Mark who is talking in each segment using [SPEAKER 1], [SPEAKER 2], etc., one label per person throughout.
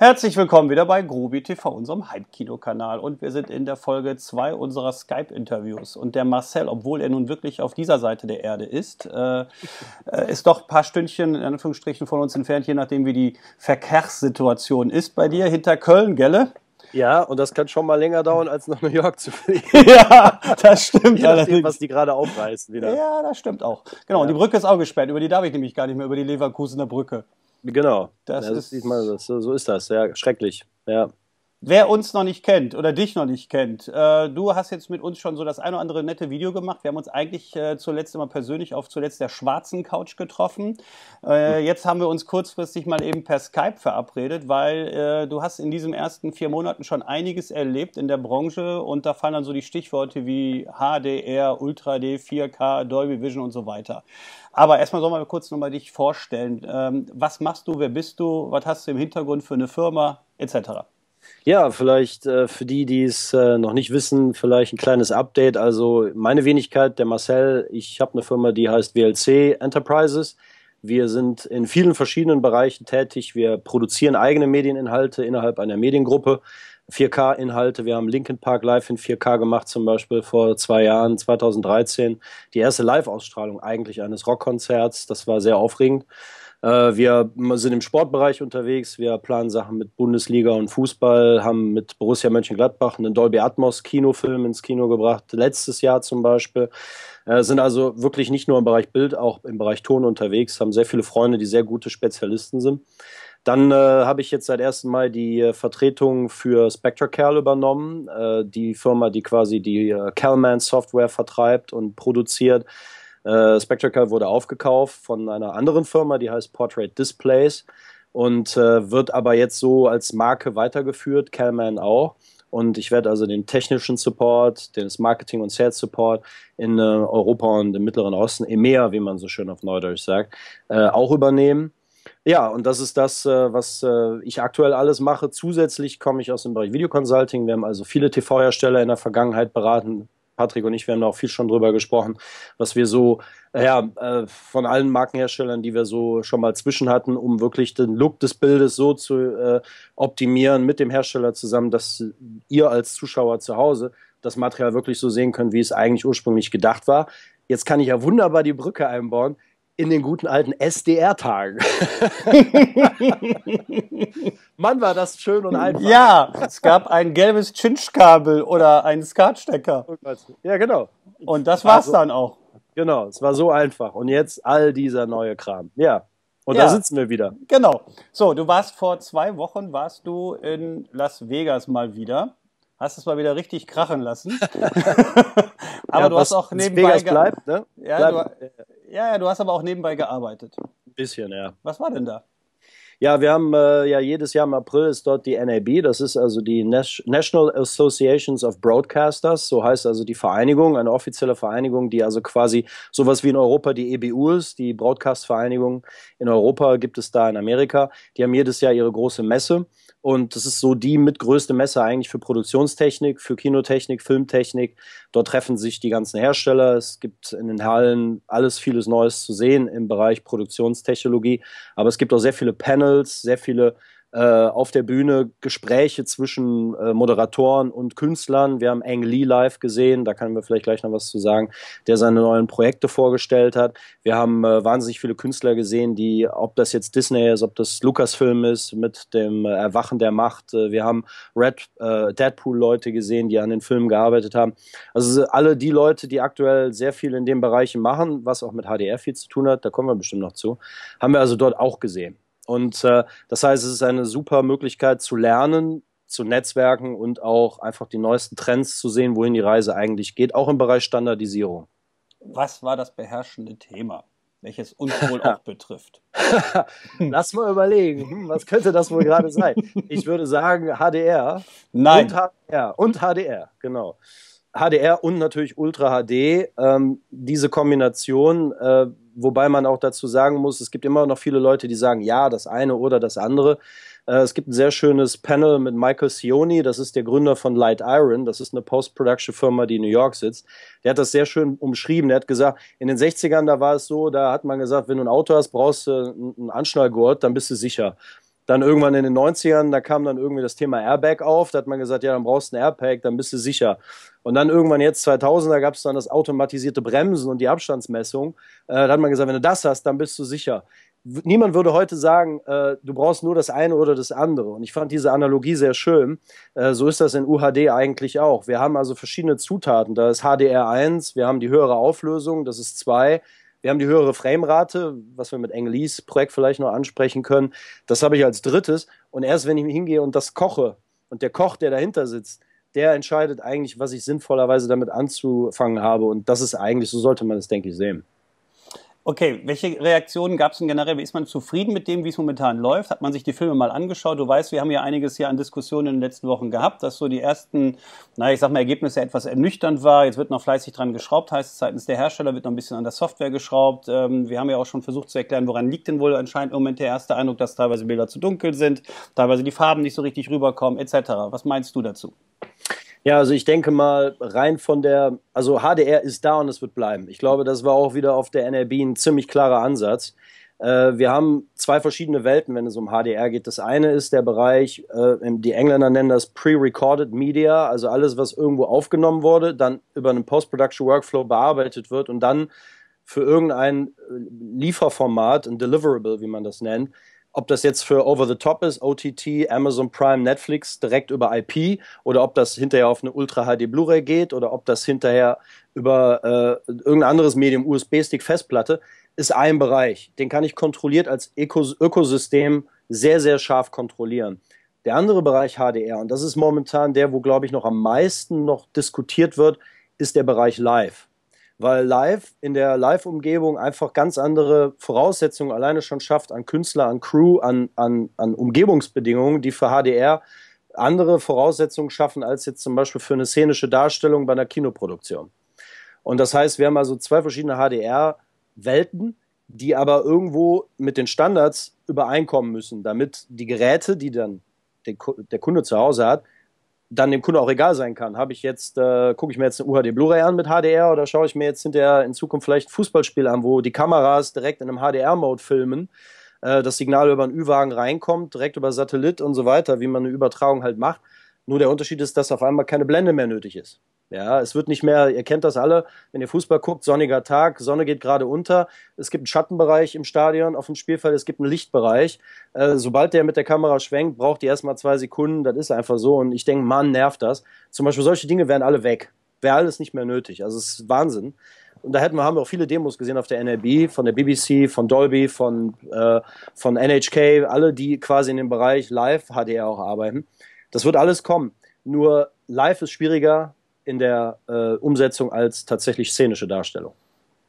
[SPEAKER 1] Herzlich willkommen wieder bei Grobi TV, unserem Heimkino-Kanal. Und wir sind
[SPEAKER 2] in der Folge 2 unserer Skype-Interviews. Und der Marcel, obwohl er nun wirklich auf dieser Seite der Erde ist, äh, äh, ist doch ein paar Stündchen in Anführungsstrichen von uns entfernt, je nachdem, wie die Verkehrssituation ist bei dir hinter Köln, gelle? Ja, und das kann schon mal länger dauern, als nach New York zu fliegen. ja, das stimmt. Je nachdem, was die gerade aufreißen wieder.
[SPEAKER 1] Ja, das stimmt
[SPEAKER 2] auch. Genau, ja. und die Brücke ist auch gesperrt. Über die darf ich nämlich gar nicht mehr, über die Leverkusener Brücke. Genau.
[SPEAKER 1] Das, das ist, diesmal das, so ist das, ja, schrecklich. Ja.
[SPEAKER 2] Wer uns noch nicht kennt oder dich noch nicht kennt, äh, du hast jetzt mit uns schon so das ein oder andere nette Video gemacht. Wir haben uns eigentlich äh, zuletzt immer persönlich auf zuletzt der schwarzen Couch getroffen. Äh, hm. jetzt haben wir uns kurzfristig mal eben per Skype verabredet, weil äh, du hast in diesen ersten vier Monaten schon einiges erlebt in der Branche und da fallen dann so die Stichworte wie HDR, Ultra D, 4K, Dolby Vision und so weiter. Aber erstmal sollen wir kurz nochmal dich vorstellen. Ähm, was machst du, wer bist du, was hast du im Hintergrund für eine Firma etc.?
[SPEAKER 1] Ja, vielleicht äh, für die, die es äh, noch nicht wissen, vielleicht ein kleines Update. Also meine Wenigkeit, der Marcel, ich habe eine Firma, die heißt WLC Enterprises. Wir sind in vielen verschiedenen Bereichen tätig. Wir produzieren eigene Medieninhalte innerhalb einer Mediengruppe. 4K-Inhalte. Wir haben Linkin Park live in 4K gemacht, zum Beispiel vor zwei Jahren, 2013. Die erste Live-Ausstrahlung eigentlich eines Rockkonzerts. Das war sehr aufregend. Äh, wir sind im Sportbereich unterwegs. Wir planen Sachen mit Bundesliga und Fußball, haben mit Borussia Mönchengladbach einen Dolby Atmos Kinofilm ins Kino gebracht, letztes Jahr zum Beispiel. Äh, sind also wirklich nicht nur im Bereich Bild, auch im Bereich Ton unterwegs, haben sehr viele Freunde, die sehr gute Spezialisten sind. Dann äh, habe ich jetzt seit ersten Mal die äh, Vertretung für Spectracal übernommen, äh, die Firma, die quasi die äh, Calman Software vertreibt und produziert. Äh, Spectracal wurde aufgekauft von einer anderen Firma, die heißt Portrait Displays und äh, wird aber jetzt so als Marke weitergeführt, Calman auch. Und ich werde also den technischen Support, den Marketing- und Sales-Support in Europa und im Mittleren Osten, EMEA, wie man so schön auf Neudeutsch sagt, auch übernehmen ja, und das ist das, äh, was äh, ich aktuell alles mache. Zusätzlich komme ich aus dem Bereich Videoconsulting. Wir haben also viele TV-Hersteller in der Vergangenheit beraten, Patrick und ich, wir haben da auch viel schon drüber gesprochen, was wir so, äh, ja, von allen Markenherstellern, die wir so schon mal zwischen hatten, um wirklich den Look des Bildes so zu optimieren mit dem Hersteller zusammen, dass ihr als Zuschauer zu Hause das Material wirklich so sehen könnt, wie es eigentlich ursprünglich gedacht war. Jetzt kann ich ja wunderbar die Brücke einbauen in den guten alten SDR-Tagen. Mann, war das schön und einfach. Ja, es gab ein gelbes chinch oder einen Skatstecker. Ja, genau. Und das war's also, dann auch. Genau, es war so einfach. Und jetzt all dieser neue Kram. Ja. Und ja, da sitzen wir wieder. Genau. So, du
[SPEAKER 2] warst vor zwei Wochen, warst du in Las Vegas mal wieder hast es mal wieder richtig krachen lassen. aber ja, du hast auch nebenbei bleibt, ne? ja, bleibt. Du, äh, ja, du hast aber auch nebenbei gearbeitet. Ein bisschen, ja. Was war denn da?
[SPEAKER 1] Ja, wir haben äh, ja jedes Jahr im April ist dort die NAB, das ist also die Nas National Associations of Broadcasters, so heißt also die Vereinigung, eine offizielle Vereinigung, die also quasi sowas wie in Europa die EBU ist, die Broadcast-Vereinigung in Europa gibt es da in Amerika. Die haben jedes Jahr ihre große Messe und das ist so die mitgrößte Messe eigentlich für Produktionstechnik, für Kinotechnik, Filmtechnik. Dort treffen sich die ganzen Hersteller. Es gibt in den Hallen alles vieles Neues zu sehen im Bereich Produktionstechnologie. Aber es gibt auch sehr viele Panels, sehr viele äh, auf der Bühne Gespräche zwischen äh, Moderatoren und Künstlern. Wir haben Ang Lee live gesehen, da können wir vielleicht gleich noch was zu sagen, der seine neuen Projekte vorgestellt hat. Wir haben äh, wahnsinnig viele Künstler gesehen, die, ob das jetzt Disney ist, ob das Lucasfilm ist, mit dem äh, Erwachen der Macht. Äh, wir haben Red äh, Deadpool-Leute gesehen, die an den Filmen gearbeitet haben. Also alle die Leute, die aktuell sehr viel in den Bereichen machen, was auch mit HDR viel zu tun hat, da kommen wir bestimmt noch zu, haben wir also dort auch gesehen. Und äh, das heißt, es ist eine super Möglichkeit zu lernen, zu netzwerken und auch einfach die neuesten Trends zu sehen, wohin die Reise eigentlich geht, auch im Bereich Standardisierung.
[SPEAKER 2] Was war das beherrschende Thema, welches uns wohl auch betrifft?
[SPEAKER 1] Lass mal überlegen, hm, was könnte das wohl gerade sein? Ich würde sagen HDR. Nein. Und HDR. Und HDR, genau. HDR und natürlich Ultra HD. Ähm, diese Kombination äh, wobei man auch dazu sagen muss, es gibt immer noch viele Leute, die sagen, ja, das eine oder das andere. Äh, es gibt ein sehr schönes Panel mit Michael Sioni, das ist der Gründer von Light Iron, das ist eine Post-Production-Firma, die in New York sitzt. Der hat das sehr schön umschrieben. Der hat gesagt, in den 60ern, da war es so, da hat man gesagt, wenn du ein Auto hast, brauchst du einen Anschnallgurt, dann bist du sicher. Dann irgendwann in den 90ern, da kam dann irgendwie das Thema Airbag auf, da hat man gesagt, ja, dann brauchst du ein Airbag, dann bist du sicher. Und dann irgendwann jetzt 2000, da gab es dann das automatisierte Bremsen und die Abstandsmessung. Äh, da hat man gesagt, wenn du das hast, dann bist du sicher. Niemand würde heute sagen, äh, du brauchst nur das eine oder das andere. Und ich fand diese Analogie sehr schön. Äh, so ist das in UHD eigentlich auch. Wir haben also verschiedene Zutaten. Da ist HDR1, wir haben die höhere Auflösung, das ist 2. Wir haben die höhere Framerate, was wir mit Engelies Projekt vielleicht noch ansprechen können. Das habe ich als drittes. Und erst wenn ich hingehe und das koche und der Koch, der dahinter sitzt, der entscheidet eigentlich, was ich sinnvollerweise damit anzufangen habe. Und das ist eigentlich, so sollte man es, denke ich, sehen.
[SPEAKER 2] Okay, welche Reaktionen gab es denn generell? Ist man zufrieden mit dem, wie es momentan läuft? Hat man sich die Filme mal angeschaut? Du weißt, wir haben ja einiges hier an Diskussionen in den letzten Wochen gehabt, dass so die ersten, naja, ich sag mal, Ergebnisse etwas ernüchternd war. Jetzt wird noch fleißig dran geschraubt, heißt es seitens der Hersteller, wird noch ein bisschen an der Software geschraubt. Ähm, wir haben ja auch schon versucht zu erklären, woran liegt denn wohl anscheinend im Moment der erste Eindruck, dass teilweise Bilder zu dunkel sind, teilweise die Farben nicht so richtig rüberkommen, etc. Was meinst du dazu?
[SPEAKER 1] Ja, also ich denke mal rein von der, also HDR ist da und es wird bleiben. Ich glaube, das war auch wieder auf der NRB ein ziemlich klarer Ansatz. Äh, wir haben zwei verschiedene Welten, wenn es um HDR geht. Das eine ist der Bereich, äh, die Engländer nennen das Pre-Recorded Media, also alles, was irgendwo aufgenommen wurde, dann über einen Post-Production-Workflow bearbeitet wird und dann für irgendein äh, Lieferformat, ein Deliverable, wie man das nennt, ob das jetzt für Over the Top ist, OTT, Amazon Prime, Netflix direkt über IP oder ob das hinterher auf eine Ultra HD Blu-ray geht oder ob das hinterher über äh, irgendein anderes Medium, USB-Stick, Festplatte, ist ein Bereich. Den kann ich kontrolliert als Ökos Ökosystem sehr, sehr scharf kontrollieren. Der andere Bereich HDR, und das ist momentan der, wo, glaube ich, noch am meisten noch diskutiert wird, ist der Bereich Live weil live in der Live-Umgebung einfach ganz andere Voraussetzungen alleine schon schafft an Künstler, an Crew, an, an, an Umgebungsbedingungen, die für HDR andere Voraussetzungen schaffen als jetzt zum Beispiel für eine szenische Darstellung bei einer Kinoproduktion. Und das heißt, wir haben also zwei verschiedene HDR-Welten, die aber irgendwo mit den Standards übereinkommen müssen, damit die Geräte, die dann der Kunde zu Hause hat, dann dem Kunde auch egal sein kann. Habe ich jetzt, äh, gucke ich mir jetzt eine UHD Blu-ray an mit HDR oder schaue ich mir jetzt hinterher in Zukunft vielleicht ein Fußballspiel an, wo die Kameras direkt in einem HDR-Mode filmen, äh, das Signal über einen Ü-Wagen reinkommt, direkt über Satellit und so weiter, wie man eine Übertragung halt macht. Nur der Unterschied ist, dass auf einmal keine Blende mehr nötig ist. Ja, es wird nicht mehr, ihr kennt das alle, wenn ihr Fußball guckt, sonniger Tag, Sonne geht gerade unter, es gibt einen Schattenbereich im Stadion, auf dem Spielfeld, es gibt einen Lichtbereich. Äh, sobald der mit der Kamera schwenkt, braucht die erstmal zwei Sekunden, das ist einfach so und ich denke, Mann, nervt das. Zum Beispiel solche Dinge wären alle weg, wäre alles nicht mehr nötig, also es ist Wahnsinn. Und da hätten wir, haben wir auch viele Demos gesehen auf der NRB, von der BBC, von Dolby, von, äh, von NHK, alle, die quasi in dem Bereich Live-HDR auch arbeiten. Das wird alles kommen. Nur live ist schwieriger, in der äh, Umsetzung als tatsächlich szenische Darstellung.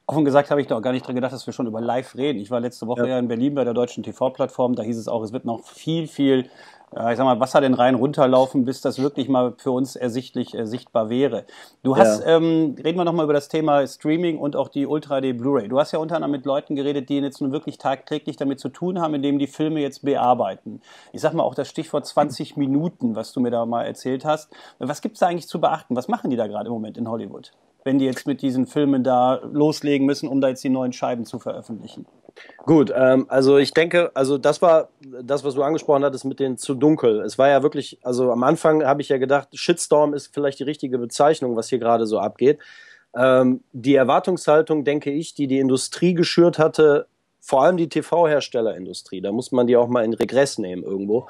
[SPEAKER 1] Offen gesagt habe ich da auch gar nicht
[SPEAKER 2] dran gedacht, dass wir schon über live reden. Ich war letzte Woche ja, ja in Berlin bei der deutschen TV-Plattform. Da hieß es auch, es wird noch viel, viel ich sag mal, Wasser denn rein runterlaufen, bis das wirklich mal für uns ersichtlich äh, sichtbar wäre. Du hast, ja. ähm, reden wir nochmal über das Thema Streaming und auch die Ultra D Blu-ray. Du hast ja unter anderem mit Leuten geredet, die jetzt nun wirklich tagtäglich damit zu tun haben, indem die Filme jetzt bearbeiten. Ich sag mal auch das Stichwort 20 Minuten, was du mir da mal erzählt hast. Was gibt es da eigentlich zu beachten? Was machen die da gerade im Moment in Hollywood? Wenn die jetzt mit diesen Filmen da loslegen müssen, um da jetzt die neuen Scheiben
[SPEAKER 1] zu veröffentlichen. Gut, ähm, also ich denke, also das war das, was du angesprochen hattest mit den zu dunkel. Es war ja wirklich, also am Anfang habe ich ja gedacht, Shitstorm ist vielleicht die richtige Bezeichnung, was hier gerade so abgeht. Ähm, die Erwartungshaltung, denke ich, die die Industrie geschürt hatte, vor allem die TV-Herstellerindustrie, da muss man die auch mal in Regress nehmen irgendwo,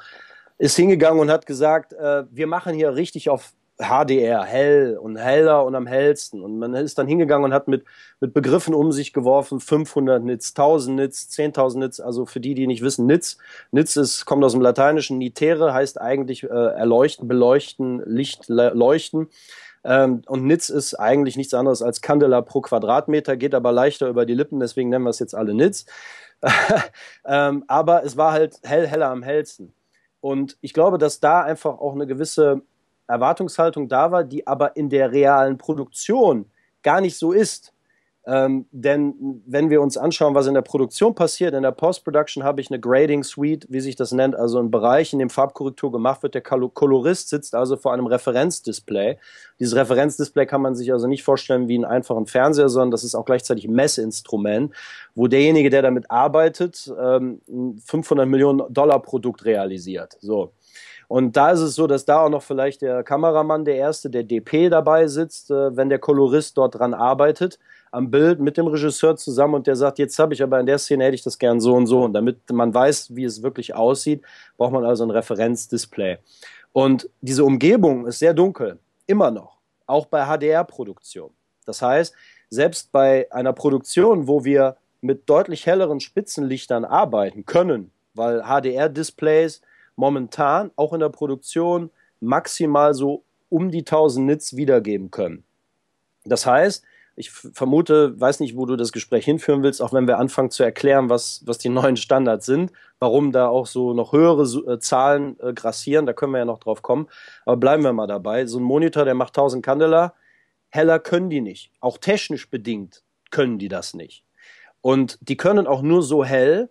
[SPEAKER 1] ist hingegangen und hat gesagt, äh, wir machen hier richtig auf HDR, hell und heller und am hellsten. Und man ist dann hingegangen und hat mit, mit Begriffen um sich geworfen, 500 Nits, 1000 Nits, 10.000 Nits, also für die, die nicht wissen, Nits. Nits ist, kommt aus dem Lateinischen, nitere heißt eigentlich äh, erleuchten, beleuchten, Licht leuchten. Ähm, und Nitz ist eigentlich nichts anderes als Candela pro Quadratmeter, geht aber leichter über die Lippen, deswegen nennen wir es jetzt alle Nitz. ähm, aber es war halt hell, heller am hellsten. Und ich glaube, dass da einfach auch eine gewisse Erwartungshaltung da war, die aber in der realen Produktion gar nicht so ist. Ähm, denn wenn wir uns anschauen, was in der Produktion passiert, in der Post-Production habe ich eine Grading Suite, wie sich das nennt, also einen Bereich, in dem Farbkorrektur gemacht wird. Der Kolorist sitzt also vor einem Referenzdisplay. Dieses Referenzdisplay kann man sich also nicht vorstellen wie einen einfachen Fernseher, sondern das ist auch gleichzeitig ein Messinstrument, wo derjenige, der damit arbeitet, ähm, ein 500 Millionen Dollar Produkt realisiert. So. Und da ist es so, dass da auch noch vielleicht der Kameramann, der erste, der DP dabei sitzt, äh, wenn der Kolorist dort dran arbeitet, am Bild mit dem Regisseur zusammen und der sagt, jetzt habe ich aber in der Szene hätte ich das gern so und so. Und damit man weiß, wie es wirklich aussieht, braucht man also ein Referenzdisplay. Und diese Umgebung ist sehr dunkel, immer noch, auch bei HDR-Produktion. Das heißt, selbst bei einer Produktion, wo wir mit deutlich helleren Spitzenlichtern arbeiten können, weil HDR-Displays momentan auch in der Produktion maximal so um die 1000 Nits wiedergeben können. Das heißt, ich vermute, weiß nicht, wo du das Gespräch hinführen willst, auch wenn wir anfangen zu erklären, was, was die neuen Standards sind, warum da auch so noch höhere äh, Zahlen äh, grassieren, da können wir ja noch drauf kommen. Aber bleiben wir mal dabei. So ein Monitor, der macht 1000 Candela, heller können die nicht. Auch technisch bedingt können die das nicht. Und die können auch nur so hell,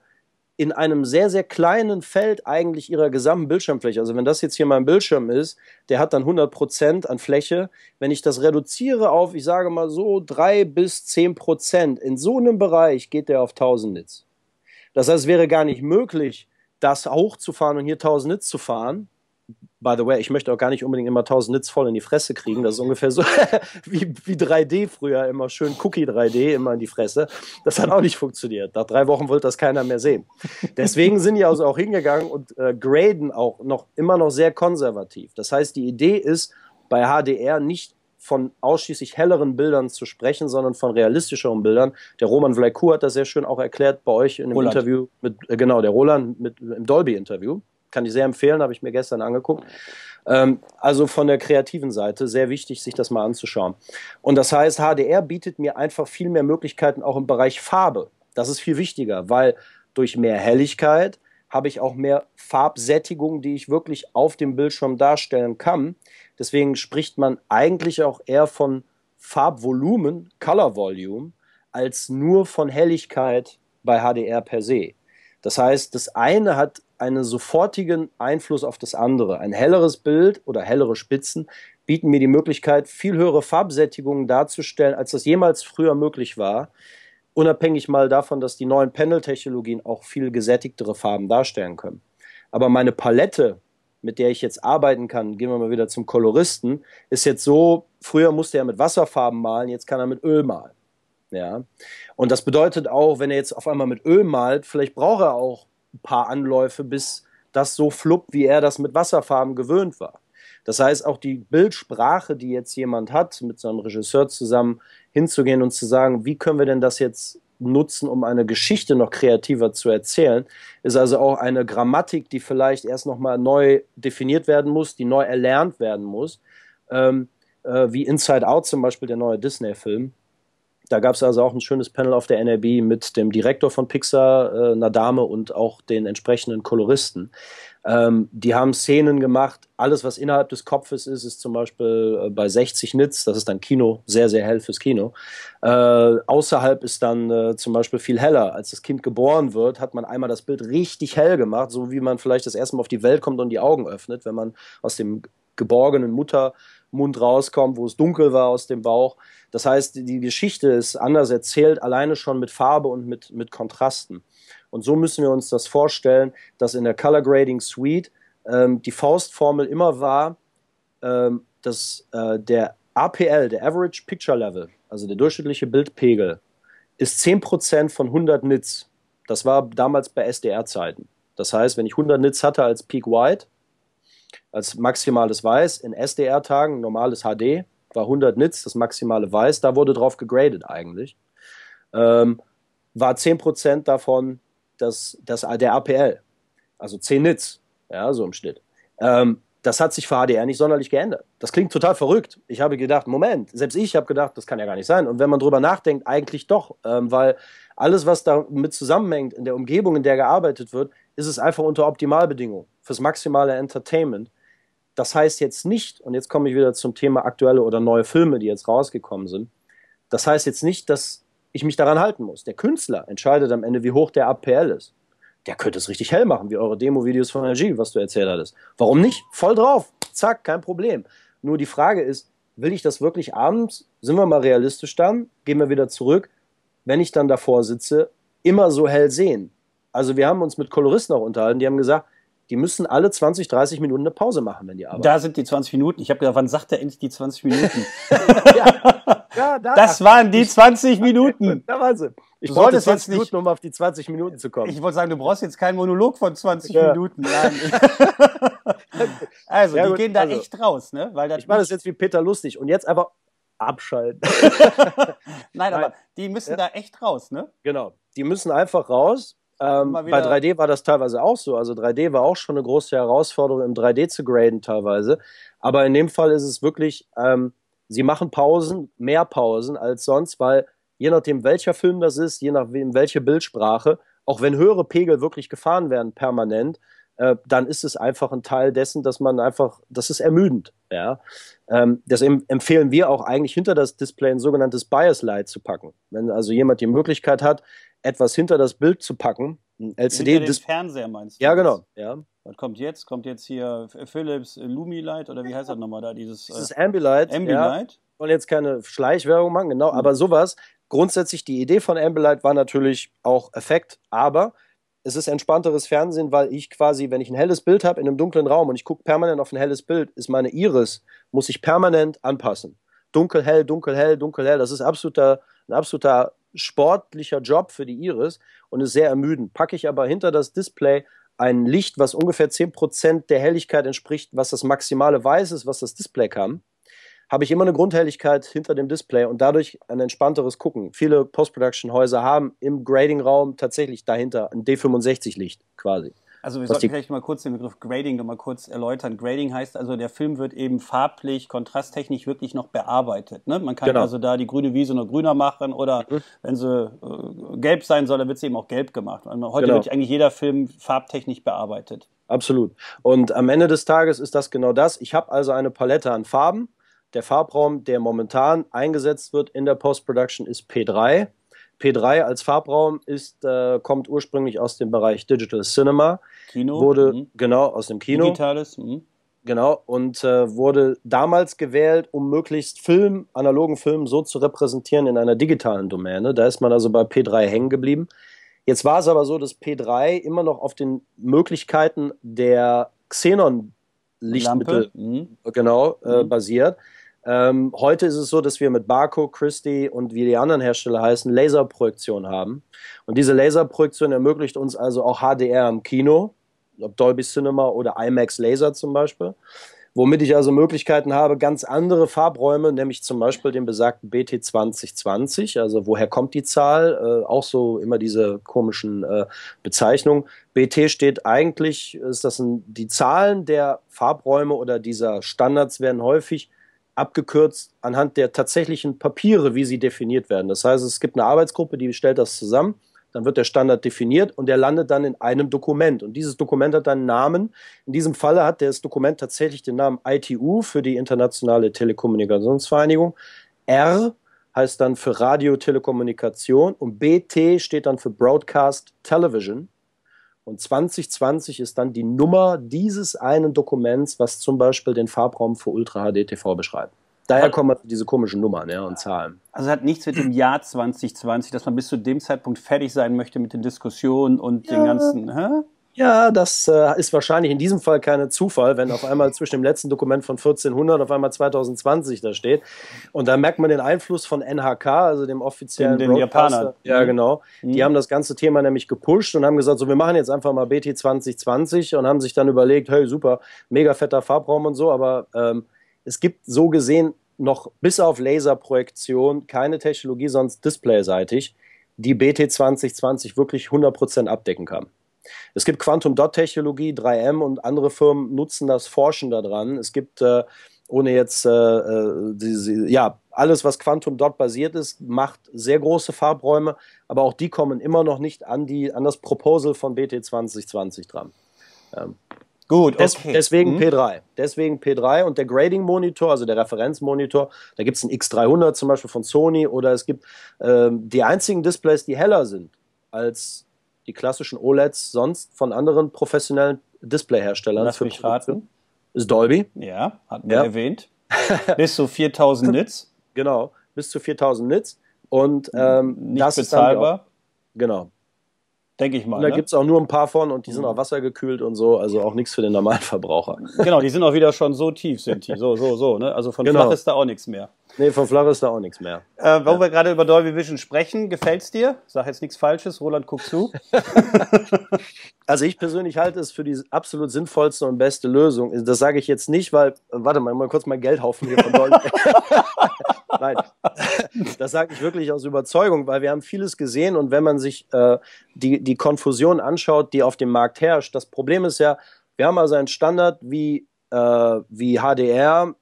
[SPEAKER 1] in einem sehr, sehr kleinen Feld eigentlich ihrer gesamten Bildschirmfläche. Also wenn das jetzt hier mein Bildschirm ist, der hat dann 100% Prozent an Fläche. Wenn ich das reduziere auf, ich sage mal so, drei bis zehn Prozent, in so einem Bereich geht der auf 1000 Nits. Das heißt, es wäre gar nicht möglich, das hochzufahren und hier 1000 Nits zu fahren, By the way, ich möchte auch gar nicht unbedingt immer 1000 Nits voll in die Fresse kriegen. Das ist ungefähr so wie, wie 3D früher, immer schön Cookie 3D, immer in die Fresse. Das hat auch nicht funktioniert. Nach drei Wochen wollte das keiner mehr sehen. Deswegen sind die also auch hingegangen und äh, graden auch noch immer noch sehr konservativ. Das heißt, die Idee ist, bei HDR nicht von ausschließlich helleren Bildern zu sprechen, sondern von realistischeren Bildern. Der Roman Vlaikur hat das sehr schön auch erklärt bei euch in dem Interview mit, äh, genau, der Roland mit, im Dolby-Interview. Kann ich sehr empfehlen, habe ich mir gestern angeguckt. Ähm, also von der kreativen Seite sehr wichtig, sich das mal anzuschauen. Und das heißt, HDR bietet mir einfach viel mehr Möglichkeiten auch im Bereich Farbe. Das ist viel wichtiger, weil durch mehr Helligkeit habe ich auch mehr Farbsättigung, die ich wirklich auf dem Bildschirm darstellen kann. Deswegen spricht man eigentlich auch eher von Farbvolumen, Color Volume, als nur von Helligkeit bei HDR per se. Das heißt, das eine hat einen sofortigen Einfluss auf das andere. Ein helleres Bild oder hellere Spitzen bieten mir die Möglichkeit, viel höhere Farbsättigungen darzustellen, als das jemals früher möglich war. Unabhängig mal davon, dass die neuen Panel-Technologien auch viel gesättigtere Farben darstellen können. Aber meine Palette, mit der ich jetzt arbeiten kann, gehen wir mal wieder zum Koloristen, ist jetzt so, früher musste er mit Wasserfarben malen, jetzt kann er mit Öl malen. Ja. Und das bedeutet auch, wenn er jetzt auf einmal mit Öl malt, vielleicht braucht er auch ein paar Anläufe, bis das so fluppt, wie er das mit Wasserfarben gewöhnt war. Das heißt, auch die Bildsprache, die jetzt jemand hat, mit so einem Regisseur zusammen hinzugehen und zu sagen, wie können wir denn das jetzt nutzen, um eine Geschichte noch kreativer zu erzählen, ist also auch eine Grammatik, die vielleicht erst nochmal neu definiert werden muss, die neu erlernt werden muss. Ähm, äh, wie Inside Out zum Beispiel, der neue Disney-Film, da gab es also auch ein schönes Panel auf der NRB mit dem Direktor von Pixar, äh, einer Dame und auch den entsprechenden Koloristen. Ähm, die haben Szenen gemacht. Alles, was innerhalb des Kopfes ist, ist zum Beispiel äh, bei 60 Nits, das ist dann Kino, sehr, sehr hell fürs Kino. Äh, außerhalb ist dann äh, zum Beispiel viel heller. Als das Kind geboren wird, hat man einmal das Bild richtig hell gemacht, so wie man vielleicht das erste Mal auf die Welt kommt und die Augen öffnet, wenn man aus dem geborgenen Mutter Mund rauskommt, wo es dunkel war aus dem Bauch. Das heißt, die Geschichte ist anders erzählt, alleine schon mit Farbe und mit, mit Kontrasten. Und so müssen wir uns das vorstellen, dass in der Color Grading Suite ähm, die Faustformel immer war, ähm, dass äh, der APL, der Average Picture Level, also der durchschnittliche Bildpegel, ist 10% von 100 Nits. Das war damals bei SDR-Zeiten. Das heißt, wenn ich 100 Nits hatte als Peak White, als maximales Weiß in SDR-Tagen, normales HD, war 100 Nits, das maximale Weiß, da wurde drauf gegradet eigentlich. Ähm, war 10% davon das, das, der APL, also 10 Nits, ja, so im Schnitt. Ähm, das hat sich für HDR nicht sonderlich geändert. Das klingt total verrückt. Ich habe gedacht, Moment, selbst ich habe gedacht, das kann ja gar nicht sein. Und wenn man drüber nachdenkt, eigentlich doch, ähm, weil alles, was damit zusammenhängt, in der Umgebung, in der gearbeitet wird, ist es einfach unter Optimalbedingungen fürs maximale Entertainment. Das heißt jetzt nicht, und jetzt komme ich wieder zum Thema aktuelle oder neue Filme, die jetzt rausgekommen sind, das heißt jetzt nicht, dass ich mich daran halten muss. Der Künstler entscheidet am Ende, wie hoch der APL ist. Der könnte es richtig hell machen, wie eure Demo-Videos von Energie, was du erzählt hattest. Warum nicht? Voll drauf. Zack, kein Problem. Nur die Frage ist, will ich das wirklich abends? Sind wir mal realistisch dann? Gehen wir wieder zurück, wenn ich dann davor sitze, immer so hell sehen. Also wir haben uns mit Koloristen auch unterhalten, die haben gesagt, die müssen alle 20, 30 Minuten eine Pause machen, wenn die arbeiten. Da
[SPEAKER 2] sind die 20 Minuten. Ich habe gedacht, wann sagt er endlich die 20 Minuten? ja, ja, da, das waren die 20 Minuten. Da waren sie. Ich wollte es jetzt
[SPEAKER 1] nicht, um auf die 20 Minuten zu kommen. Ich wollte sagen, du brauchst jetzt keinen Monolog von 20 ja. Minuten. also, ja, die gut, gehen da also, echt raus, ne? Weil ich mache das jetzt wie Peter lustig und jetzt einfach abschalten. Nein, Nein, aber die müssen ja. da
[SPEAKER 2] echt raus, ne? Genau.
[SPEAKER 1] Die müssen einfach raus ähm, bei 3D war das teilweise auch so. Also 3D war auch schon eine große Herausforderung, im 3D zu graden teilweise. Aber in dem Fall ist es wirklich, ähm, sie machen Pausen, mehr Pausen als sonst, weil je nachdem, welcher Film das ist, je nachdem, welche Bildsprache, auch wenn höhere Pegel wirklich gefahren werden permanent, äh, dann ist es einfach ein Teil dessen, dass man einfach, das ist ermüdend. Ja? Ähm, deswegen empfehlen wir auch eigentlich hinter das Display ein sogenanntes Bias Light zu packen. Wenn also jemand die Möglichkeit hat, etwas hinter das Bild zu packen. Ein LCD hinter dem
[SPEAKER 2] Fernseher meinst du? Ja, genau. Ja. Was kommt jetzt? Kommt jetzt hier Philips Lumilight oder wie heißt das nochmal da? Dieses, Dieses äh,
[SPEAKER 1] Ambilight. Ambilight. Ja. wollte jetzt keine Schleichwerbung machen, genau. Mhm. Aber sowas. Grundsätzlich die Idee von Ambilight war natürlich auch Effekt, aber es ist entspannteres Fernsehen, weil ich quasi, wenn ich ein helles Bild habe in einem dunklen Raum und ich gucke permanent auf ein helles Bild, ist meine Iris, muss ich permanent anpassen. Dunkel, hell, dunkel, hell, dunkel, hell. Das ist absoluter, ein absoluter sportlicher Job für die Iris und ist sehr ermüdend. Packe ich aber hinter das Display ein Licht, was ungefähr 10% der Helligkeit entspricht, was das maximale Weiß ist, was das Display kann, habe ich immer eine Grundhelligkeit hinter dem Display und dadurch ein entspannteres Gucken. Viele Post-Production-Häuser haben im Grading-Raum tatsächlich dahinter ein D65-Licht quasi. Also wir sollten vielleicht mal kurz den Begriff Grading
[SPEAKER 2] nochmal kurz erläutern. Grading heißt also, der Film wird eben farblich, kontrasttechnisch wirklich noch bearbeitet. Ne? Man kann genau. also da die grüne Wiese noch grüner machen oder mhm. wenn sie äh, gelb sein
[SPEAKER 1] soll, dann wird sie eben auch gelb gemacht. Heute genau. wird eigentlich jeder Film farbtechnisch bearbeitet. Absolut. Und am Ende des Tages ist das genau das. Ich habe also eine Palette an Farben. Der Farbraum, der momentan eingesetzt wird in der Post-Production, ist P3. P3 als Farbraum ist, äh, kommt ursprünglich aus dem Bereich Digital Cinema.
[SPEAKER 2] Kino. Wurde,
[SPEAKER 1] mhm. genau, aus dem Kino. Digitales. Mhm. Genau, und äh, wurde damals gewählt, um möglichst Film, analogen Film so zu repräsentieren in einer digitalen Domäne. Da ist man also bei P3 hängen geblieben. Jetzt war es aber so, dass P3 immer noch auf den Möglichkeiten der Xenon-Lichtmittel mhm. genau, äh, mhm. basiert. Ähm, heute ist es so, dass wir mit Barco, Christie und wie die anderen Hersteller heißen, Laserprojektion haben. Und diese Laserprojektion ermöglicht uns also auch HDR im Kino, ob Dolby Cinema oder IMAX Laser zum Beispiel, womit ich also Möglichkeiten habe, ganz andere Farbräume, nämlich zum Beispiel den besagten BT 2020, also woher kommt die Zahl, äh, auch so immer diese komischen äh, Bezeichnungen. BT steht eigentlich, ist das ein, die Zahlen der Farbräume oder dieser Standards werden häufig abgekürzt anhand der tatsächlichen Papiere, wie sie definiert werden. Das heißt, es gibt eine Arbeitsgruppe, die stellt das zusammen, dann wird der Standard definiert und der landet dann in einem Dokument. Und dieses Dokument hat einen Namen. In diesem Falle hat das Dokument tatsächlich den Namen ITU für die Internationale Telekommunikationsvereinigung. R heißt dann für Radiotelekommunikation und BT steht dann für Broadcast Television. Und 2020 ist dann die Nummer dieses einen Dokuments, was zum Beispiel den Farbraum für Ultra HD TV beschreibt. Daher kommen also diese komischen Nummern ja, und Zahlen.
[SPEAKER 2] Also es hat nichts mit dem Jahr 2020, dass man bis zu dem Zeitpunkt fertig sein möchte mit den Diskussionen und ja. den ganzen.
[SPEAKER 1] Hä? Ja, das äh, ist wahrscheinlich in diesem Fall kein Zufall, wenn auf einmal zwischen dem letzten Dokument von 1400 auf einmal 2020 da steht. Und da merkt man den Einfluss von NHK, also dem offiziellen den, den Japaner. Ja, mhm. genau. Mhm. Die haben das ganze Thema nämlich gepusht und haben gesagt, so, wir machen jetzt einfach mal BT 2020 und haben sich dann überlegt, hey, super, mega fetter Farbraum und so, aber ähm, es gibt so gesehen noch bis auf Laserprojektion keine Technologie, sonst displayseitig, die BT 2020 wirklich 100% abdecken kann. Es gibt Quantum Dot Technologie, 3M und andere Firmen nutzen das, forschen daran. Es gibt äh, ohne jetzt äh, diese, äh, ja alles, was Quantum Dot basiert ist, macht sehr große Farbräume, aber auch die kommen immer noch nicht an die an das Proposal von BT 2020 dran. Ähm. Gut, okay. Des, deswegen mhm. P3. Deswegen P3 und der Grading Monitor, also der Referenzmonitor, da gibt es einen X300 zum Beispiel von Sony oder es gibt ähm, die einzigen Displays, die heller sind als die klassischen OLEDs sonst von anderen professionellen Displayherstellern. Lass für mich raten. Ist Dolby. Ja, hatten wir ja. erwähnt. bis zu 4000 Nits. Genau, bis zu 4000 Nits. Und ähm, Nicht das bezahlbar. Ist dann, genau. Denke ich mal. Und da ne? gibt es auch nur ein paar von und die sind mhm. auch wassergekühlt und so, also auch nichts für den normalen Verbraucher.
[SPEAKER 2] Genau, die sind auch wieder schon so tief, sind die. So, so, so. Ne? Also von genau. flach ist da
[SPEAKER 1] auch nichts mehr. Nee, von Flach ist da auch nichts mehr. Äh, warum ja. wir gerade über Dolby Vision sprechen, gefällt es dir? Sag jetzt nichts Falsches, Roland guck zu. also ich persönlich halte es für die absolut sinnvollste und beste Lösung. Das sage ich jetzt nicht, weil, warte mal, mal kurz mein Geldhaufen hier von Dolby. Nein, das sage ich wirklich aus Überzeugung, weil wir haben vieles gesehen und wenn man sich äh, die, die Konfusion anschaut, die auf dem Markt herrscht, das Problem ist ja, wir haben also einen Standard wie, äh, wie HDR,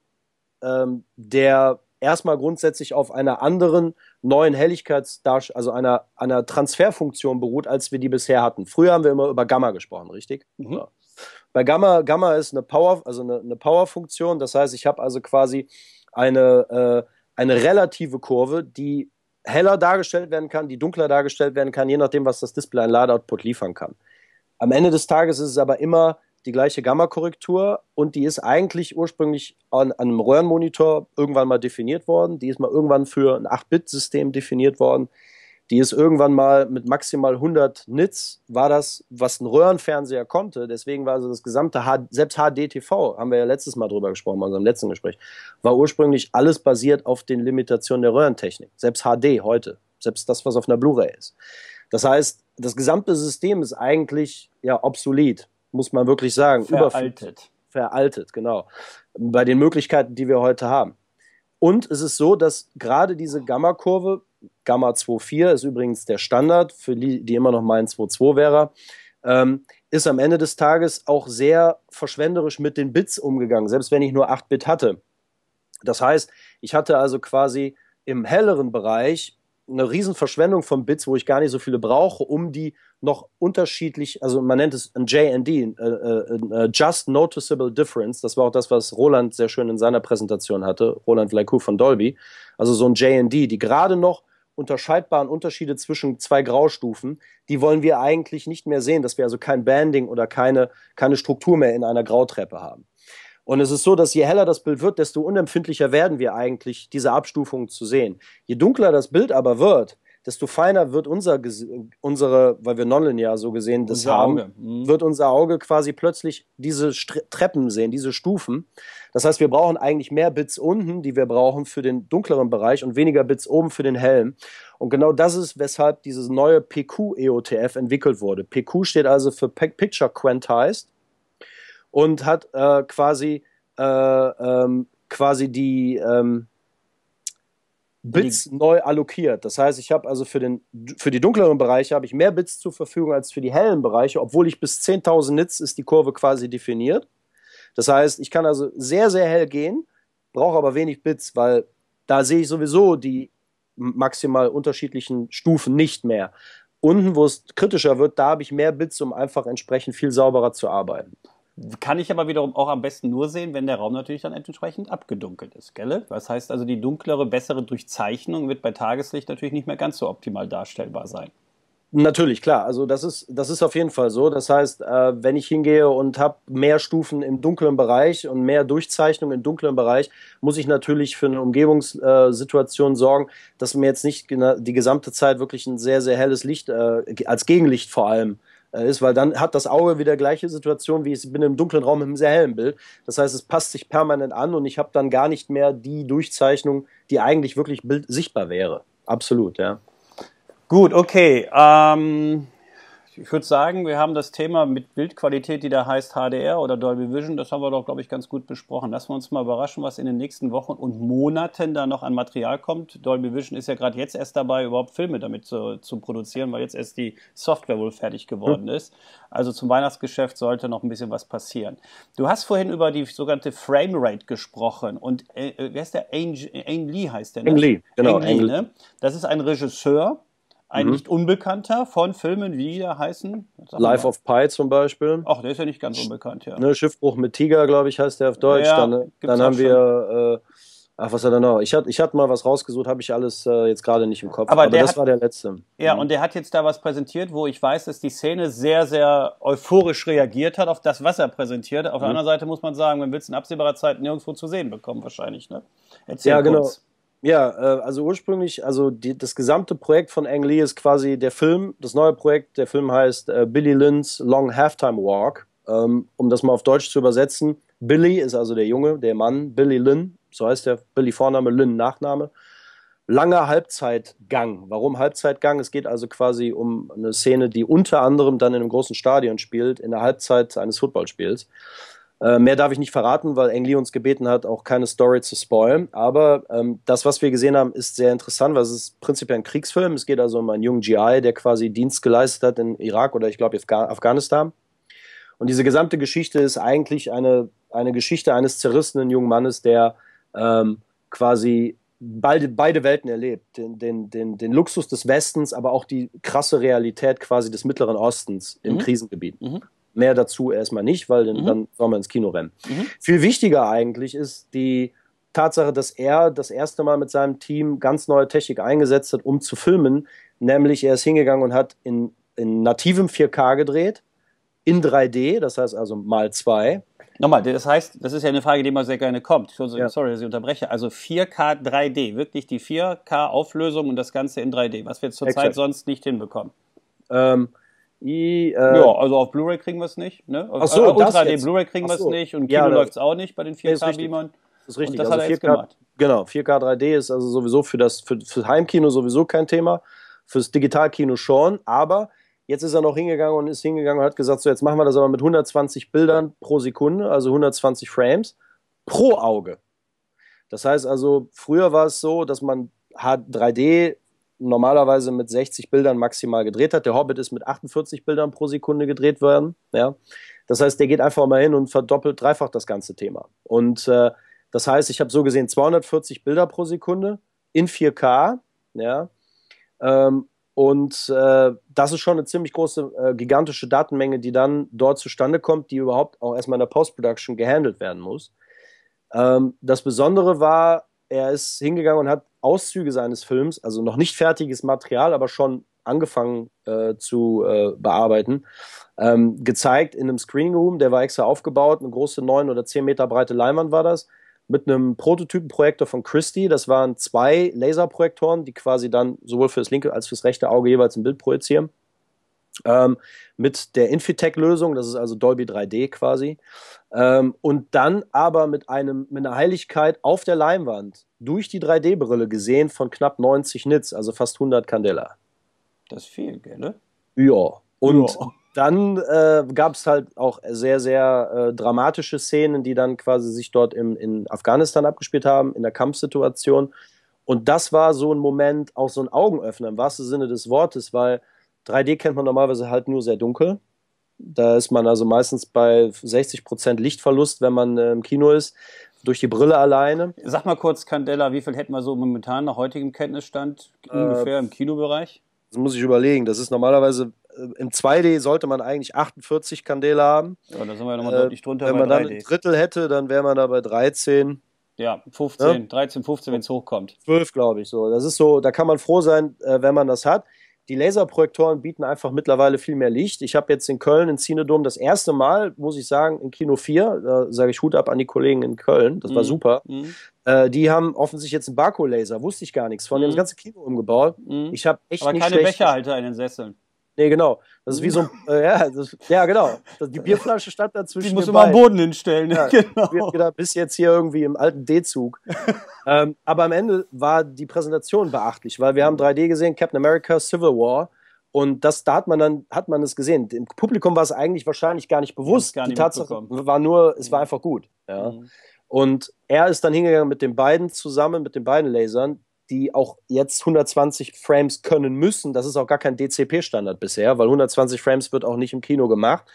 [SPEAKER 1] ähm, der erstmal grundsätzlich auf einer anderen neuen Helligkeitsdarstellung, also einer, einer Transferfunktion beruht, als wir die bisher hatten. Früher haben wir immer über Gamma gesprochen, richtig? Mhm. Ja. Bei Gamma, Gamma ist eine Power, also eine, eine power das heißt, ich habe also quasi eine, äh, eine relative Kurve, die heller dargestellt werden kann, die dunkler dargestellt werden kann, je nachdem, was das Display an Ladeoutput liefern kann. Am Ende des Tages ist es aber immer die gleiche Gamma-Korrektur und die ist eigentlich ursprünglich an, an, einem Röhrenmonitor irgendwann mal definiert worden. Die ist mal irgendwann für ein 8-Bit-System definiert worden. Die ist irgendwann mal mit maximal 100 Nits, war das, was ein Röhrenfernseher konnte. Deswegen war also das gesamte, H selbst HDTV, haben wir ja letztes Mal drüber gesprochen, bei unserem letzten Gespräch, war ursprünglich alles basiert auf den Limitationen der Röhrentechnik. Selbst HD heute, selbst das, was auf einer Blu-ray ist. Das heißt, das gesamte System ist eigentlich ja obsolet muss man wirklich sagen. Veraltet. veraltet, genau. Bei den Möglichkeiten, die wir heute haben. Und es ist so, dass gerade diese Gamma-Kurve, Gamma 2,4 ist übrigens der Standard, für die, die immer noch meinen 2,2 wäre, ähm, ist am Ende des Tages auch sehr verschwenderisch mit den Bits umgegangen, selbst wenn ich nur 8 Bit hatte. Das heißt, ich hatte also quasi im helleren Bereich eine Riesenverschwendung von Bits, wo ich gar nicht so viele brauche, um die noch unterschiedlich, also man nennt es ein JND, äh, äh, Just Noticeable Difference. Das war auch das, was Roland sehr schön in seiner Präsentation hatte, Roland Vlaikou von Dolby. Also so ein JND, die gerade noch unterscheidbaren Unterschiede zwischen zwei Graustufen, die wollen wir eigentlich nicht mehr sehen, dass wir also kein Banding oder keine, keine Struktur mehr in einer Grautreppe haben. Und es ist so, dass je heller das Bild wird, desto unempfindlicher werden wir eigentlich, diese Abstufungen zu sehen. Je dunkler das Bild aber wird, desto feiner wird unser, unsere, weil wir nonlinear so gesehen das unser haben, mhm. wird unser Auge quasi plötzlich diese Stre Treppen sehen, diese Stufen. Das heißt, wir brauchen eigentlich mehr Bits unten, die wir brauchen für den dunkleren Bereich und weniger Bits oben für den hellen. Und genau das ist, weshalb dieses neue PQ-EOTF entwickelt wurde. PQ steht also für Picture Quantized und hat äh, quasi, äh, ähm, quasi die ähm, Bits die. neu allokiert. Das heißt, ich habe also für, den, für die dunkleren Bereiche habe ich mehr Bits zur Verfügung als für die hellen Bereiche, obwohl ich bis 10.000 Nits ist die Kurve quasi definiert. Das heißt, ich kann also sehr, sehr hell gehen, brauche aber wenig Bits, weil da sehe ich sowieso die maximal unterschiedlichen Stufen nicht mehr. Unten, wo es kritischer wird, da habe ich mehr Bits, um einfach entsprechend viel sauberer zu arbeiten.
[SPEAKER 2] Kann ich aber wiederum auch am besten nur sehen, wenn der Raum natürlich dann entsprechend abgedunkelt ist, gell? Das heißt also, die dunklere, bessere Durchzeichnung wird bei Tageslicht natürlich nicht mehr ganz so optimal darstellbar sein.
[SPEAKER 1] Natürlich, klar. Also das ist, das ist auf jeden Fall so. Das heißt, äh, wenn ich hingehe und habe mehr Stufen im dunklen Bereich und mehr Durchzeichnung im dunklen Bereich, muss ich natürlich für eine Umgebungssituation sorgen, dass mir jetzt nicht die gesamte Zeit wirklich ein sehr, sehr helles Licht, äh, als Gegenlicht vor allem, äh, ist, weil dann hat das Auge wieder gleiche Situation wie ich bin im dunklen Raum mit einem sehr hellen Bild. Das heißt, es passt sich permanent an und ich habe dann gar nicht mehr die Durchzeichnung, die eigentlich wirklich sichtbar wäre.
[SPEAKER 2] Absolut, ja. Gut, okay. Ähm, ich würde sagen, wir haben das Thema mit Bildqualität, die da heißt HDR oder Dolby Vision, das haben wir doch, glaube ich, ganz gut besprochen. Lassen wir uns mal überraschen, was in den nächsten Wochen und Monaten da noch an Material kommt. Dolby Vision ist ja gerade jetzt erst dabei, überhaupt Filme damit zu, zu, produzieren, weil jetzt erst die Software wohl fertig geworden ist. Also zum Weihnachtsgeschäft sollte noch ein bisschen was passieren. Du hast vorhin über die sogenannte Frame Rate gesprochen und äh, äh wer ist der? Ang, Ang Lee heißt der. Ne? Ang Lee, genau. Ang Lee, ne? Das ist ein Regisseur ein mhm. nicht unbekannter von Filmen, wie die da heißen? Life of Pi zum Beispiel. Ach, der ist ja nicht ganz unbekannt, ja. Ne,
[SPEAKER 1] Schiffbruch mit Tiger, glaube ich, heißt der auf Deutsch. Ja, dann, äh, dann haben wir, äh, ach, was hat er noch? Ich hatte ich mal was rausgesucht, habe ich alles äh, jetzt gerade nicht im Kopf. Aber, Aber das hat, war der letzte.
[SPEAKER 2] Ja, mhm. und der hat jetzt da was präsentiert, wo ich weiß, dass die Szene sehr, sehr euphorisch reagiert hat auf das, was er präsentiert. Auf mhm. der anderen Seite muss man sagen, man will es in absehbarer Zeit nirgendwo zu sehen bekommen, wahrscheinlich. Ne?
[SPEAKER 1] Erzähl ja, genau. Ja, äh, also ursprünglich, also die, das gesamte Projekt von Ang Lee ist quasi der Film, das neue Projekt, der Film heißt äh, Billy Lynn's Long Halftime Walk, ähm, um das mal auf Deutsch zu übersetzen. Billy ist also der Junge, der Mann, Billy Lynn, so heißt der, Billy Vorname, Lynn Nachname. Langer Halbzeitgang. Warum Halbzeitgang? Es geht also quasi um eine Szene, die unter anderem dann in einem großen Stadion spielt, in der Halbzeit eines Footballspiels. Äh, mehr darf ich nicht verraten, weil Ang Lee uns gebeten hat, auch keine Story zu spoilen. Aber ähm, das, was wir gesehen haben, ist sehr interessant, weil es ist prinzipiell ein Kriegsfilm. Es geht also um einen jungen GI, der quasi Dienst geleistet hat in Irak oder ich glaube Afga Afghanistan. Und diese gesamte Geschichte ist eigentlich eine, eine Geschichte eines zerrissenen jungen Mannes, der ähm, quasi beide, beide Welten erlebt. Den, den, den, den Luxus des Westens, aber auch die krasse Realität quasi des Mittleren Ostens im mhm. Krisengebiet. Mhm. Mehr dazu erstmal nicht, weil mhm. dann soll man ins Kino rennen. Mhm. Viel wichtiger eigentlich ist die Tatsache, dass er das erste Mal mit seinem Team ganz neue Technik eingesetzt hat, um zu filmen. Nämlich er ist hingegangen und hat in, in nativem 4K gedreht, in 3D, das heißt also mal 2.
[SPEAKER 2] Nochmal, das heißt, das ist ja eine Frage, die immer sehr gerne kommt. Sorry, ja. dass ich unterbreche. Also 4K 3D, wirklich die 4K-Auflösung und das Ganze in 3D, was wir zurzeit sonst nicht hinbekommen. Ähm,
[SPEAKER 1] I, äh, ja, also auf Blu-ray kriegen wir es nicht. Ne? Auf, Ach so, äh, Ultra HD Blu-ray kriegen wir es so. nicht und Kino ja, läuft es
[SPEAKER 2] auch nicht bei den 4K-Beamern. Das ist richtig. Und das also hat er 4K, jetzt gemacht.
[SPEAKER 1] Genau, 4K 3D ist also sowieso für das für, für Heimkino sowieso kein Thema, fürs Digitalkino schon, aber jetzt ist er noch hingegangen und ist hingegangen und hat gesagt, so jetzt machen wir das aber mit 120 Bildern pro Sekunde, also 120 Frames pro Auge. Das heißt also, früher war es so, dass man 3D normalerweise mit 60 Bildern maximal gedreht hat. Der Hobbit ist mit 48 Bildern pro Sekunde gedreht worden. Ja? Das heißt, der geht einfach mal hin und verdoppelt, dreifach das ganze Thema. Und äh, das heißt, ich habe so gesehen 240 Bilder pro Sekunde in 4K. Ja? Ähm, und äh, das ist schon eine ziemlich große, äh, gigantische Datenmenge, die dann dort zustande kommt, die überhaupt auch erstmal in der Post-Production gehandelt werden muss. Ähm, das Besondere war, er ist hingegangen und hat Auszüge seines Films, also noch nicht fertiges Material, aber schon angefangen äh, zu äh, bearbeiten, ähm, gezeigt in einem Screening Room, der war extra aufgebaut, eine große 9 oder 10 Meter breite Leinwand war das, mit einem Prototypenprojektor von Christie. Das waren zwei Laserprojektoren, die quasi dann sowohl für das linke als fürs rechte Auge jeweils ein Bild projizieren. Ähm, mit der Infitech-Lösung, das ist also Dolby 3D quasi. Ähm, und dann aber mit, einem, mit einer Heiligkeit auf der Leinwand durch die 3D-Brille gesehen von knapp 90 Nits, also fast 100 Candela. Das ist viel, gell, ne? Ja. Und ja. dann äh, gab es halt auch sehr, sehr äh, dramatische Szenen, die dann quasi sich dort im, in Afghanistan abgespielt haben, in der Kampfsituation. Und das war so ein Moment, auch so ein Augenöffner im wahrsten Sinne des Wortes, weil 3D kennt man normalerweise halt nur sehr dunkel. Da ist man also meistens bei 60% Lichtverlust, wenn man äh, im Kino ist, durch die Brille alleine. Sag mal kurz, Candela, wie viel hätten wir so momentan nach heutigem Kenntnisstand äh, ungefähr äh, im Kinobereich? Das muss ich überlegen. Das ist normalerweise äh, im 2D sollte man eigentlich 48 Candela haben. Ja, da sind wir nochmal äh, deutlich drunter. Wenn man dann ein Drittel hätte, dann wäre man da bei 13. Ja, 15, ja? 13, 15, wenn es hochkommt. 12, glaube ich, so. Das ist so, da kann man froh sein, wenn man das hat die Laserprojektoren bieten einfach mittlerweile viel mehr Licht. Ich habe jetzt in Köln in Cinedom das erste Mal, muss ich sagen, in Kino 4, da sage ich Hut ab an die Kollegen in Köln, das war mhm. super. Mhm. Äh, die haben offensichtlich jetzt einen Barco-Laser, wusste ich gar nichts von. Mhm. Die haben das mhm. ganze Kino umgebaut. Mhm. Ich habe echt Aber keine schlecht... Becherhalter in den Sesseln. Nee, genau. Das ist wie so äh, ja, das, ja, genau. Die Bierflasche stand dazwischen. Die muss mal am Boden
[SPEAKER 2] hinstellen. Ja, genau.
[SPEAKER 1] Wir genau, bis jetzt hier irgendwie im alten D-Zug. ähm, aber am Ende war die Präsentation beachtlich, weil wir haben 3D gesehen, Captain America Civil War. Und das, da hat man dann, hat man es gesehen. Dem Publikum war es eigentlich wahrscheinlich gar nicht bewusst. Gar nicht die Tatsache war nur, es war mhm. einfach gut. Ja. Mhm. Und er ist dann hingegangen mit den beiden zusammen, mit den beiden Lasern, die auch jetzt 120 Frames können müssen. Das ist auch gar kein DCP-Standard bisher, weil 120 Frames wird auch nicht im Kino gemacht.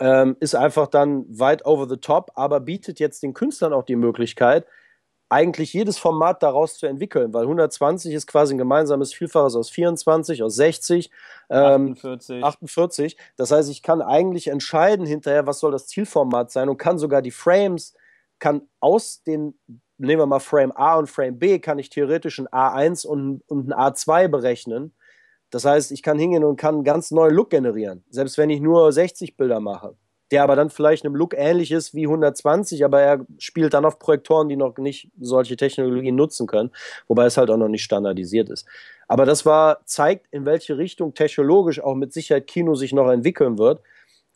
[SPEAKER 1] Ähm, ist einfach dann weit over the top, aber bietet jetzt den Künstlern auch die Möglichkeit, eigentlich jedes Format daraus zu entwickeln, weil 120 ist quasi ein gemeinsames Vielfaches aus 24, aus 60, ähm, 48. 48. Das heißt, ich kann eigentlich entscheiden hinterher, was soll das Zielformat sein und kann sogar die Frames, kann aus den nehmen wir mal Frame A und Frame B, kann ich theoretisch ein A1 und, und ein A2 berechnen. Das heißt, ich kann hingehen und kann einen ganz neuen Look generieren, selbst wenn ich nur 60 Bilder mache, der aber dann vielleicht einem Look ähnlich ist wie 120, aber er spielt dann auf Projektoren, die noch nicht solche Technologien nutzen können, wobei es halt auch noch nicht standardisiert ist. Aber das war, zeigt, in welche Richtung technologisch auch mit Sicherheit Kino sich noch entwickeln wird,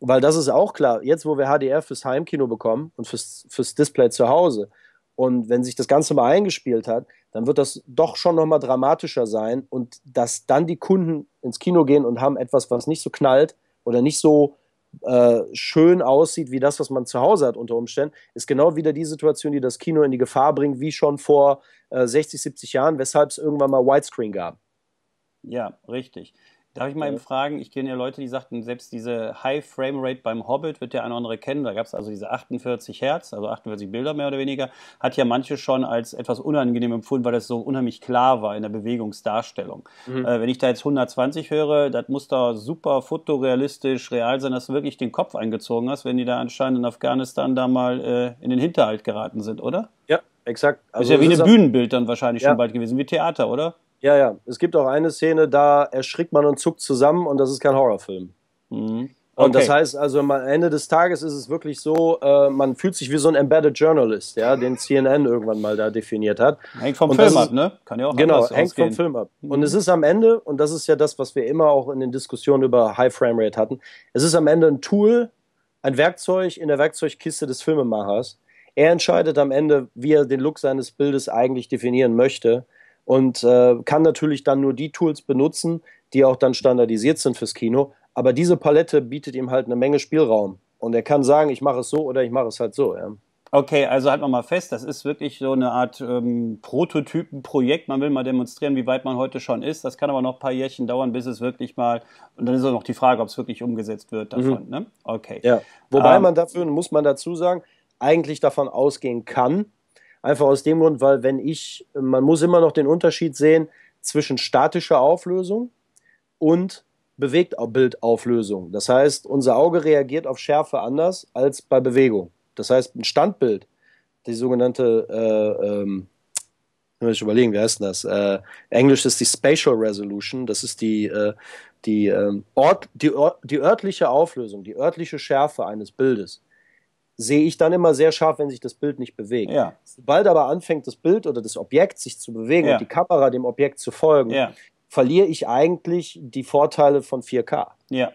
[SPEAKER 1] weil das ist auch klar, jetzt wo wir HDR fürs Heimkino bekommen und fürs, fürs Display zu Hause, und wenn sich das Ganze mal eingespielt hat, dann wird das doch schon nochmal dramatischer sein. Und dass dann die Kunden ins Kino gehen und haben etwas, was nicht so knallt oder nicht so äh, schön aussieht wie das, was man zu Hause hat unter Umständen, ist genau wieder die Situation, die das Kino in die Gefahr bringt, wie schon vor äh, 60, 70 Jahren, weshalb es irgendwann mal Widescreen gab.
[SPEAKER 2] Ja, richtig. Darf ich mal eben fragen, ich kenne ja Leute, die sagten, selbst diese High Frame Rate beim Hobbit wird der eine oder andere kennen. Da gab es also diese 48 Hertz, also 48 Bilder mehr oder weniger, hat ja manche schon als etwas unangenehm empfunden, weil das so unheimlich klar war in der Bewegungsdarstellung. Mhm. Äh, wenn ich da jetzt 120 höre, das muss da super fotorealistisch real sein, dass du wirklich den Kopf eingezogen hast, wenn die da anscheinend in Afghanistan da mal äh, in den Hinterhalt geraten sind, oder? Ja, exakt. Also ist ja wie ein Bühnenbild dann wahrscheinlich ja. schon bald gewesen, wie Theater, oder?
[SPEAKER 1] Ja, ja. Es gibt auch eine Szene, da erschrickt man und zuckt zusammen und das ist kein Horrorfilm. Mhm. Okay. Und das heißt, also am Ende des Tages ist es wirklich so, äh, man fühlt sich wie so ein Embedded Journalist, ja, den CNN irgendwann mal da definiert hat. Hängt vom und Film ist, ab, ne? Kann ja auch Genau, hängt ausgehen. vom Film ab. Mhm. Und mhm. es ist am Ende, und das ist ja das, was wir immer auch in den Diskussionen über High Frame Rate hatten, es ist am Ende ein Tool, ein Werkzeug in der Werkzeugkiste des Filmemachers. Er entscheidet am Ende, wie er den Look seines Bildes eigentlich definieren möchte und äh, kann natürlich dann nur die Tools benutzen, die auch dann standardisiert sind fürs Kino. Aber diese Palette bietet ihm halt eine Menge Spielraum. Und er kann sagen, ich mache es so oder ich mache es halt so. Ja.
[SPEAKER 2] Okay, also halt wir mal fest, das ist wirklich so eine Art ähm, Prototypenprojekt. Man will mal demonstrieren, wie weit man heute schon ist. Das kann aber noch ein paar Jährchen dauern, bis es wirklich mal. Und dann ist auch noch die Frage, ob es wirklich umgesetzt wird mhm. davon. Mhm. Ne? Okay. Ja. Wobei ähm, man
[SPEAKER 1] dafür, muss man dazu sagen, eigentlich davon ausgehen kann, Einfach aus dem Grund, weil wenn ich, man muss immer noch den Unterschied sehen zwischen statischer Auflösung und äh, Bildauflösung. Das heißt, unser Auge reagiert auf Schärfe anders als bei Bewegung. Das heißt, ein Standbild, die sogenannte, äh, ähm, muss ich überlegen, wie heißt denn das? Äh, Englisch ist die Spatial Resolution, das ist die, äh, die, ähm, Ort, die, Or die örtliche Auflösung, die örtliche Schärfe eines Bildes sehe ich dann immer sehr scharf, wenn sich das Bild nicht bewegt. Ja. Sobald aber anfängt, das Bild oder das Objekt sich zu bewegen ja. und die Kamera dem Objekt zu folgen, ja. verliere ich eigentlich die Vorteile von 4K. Ja.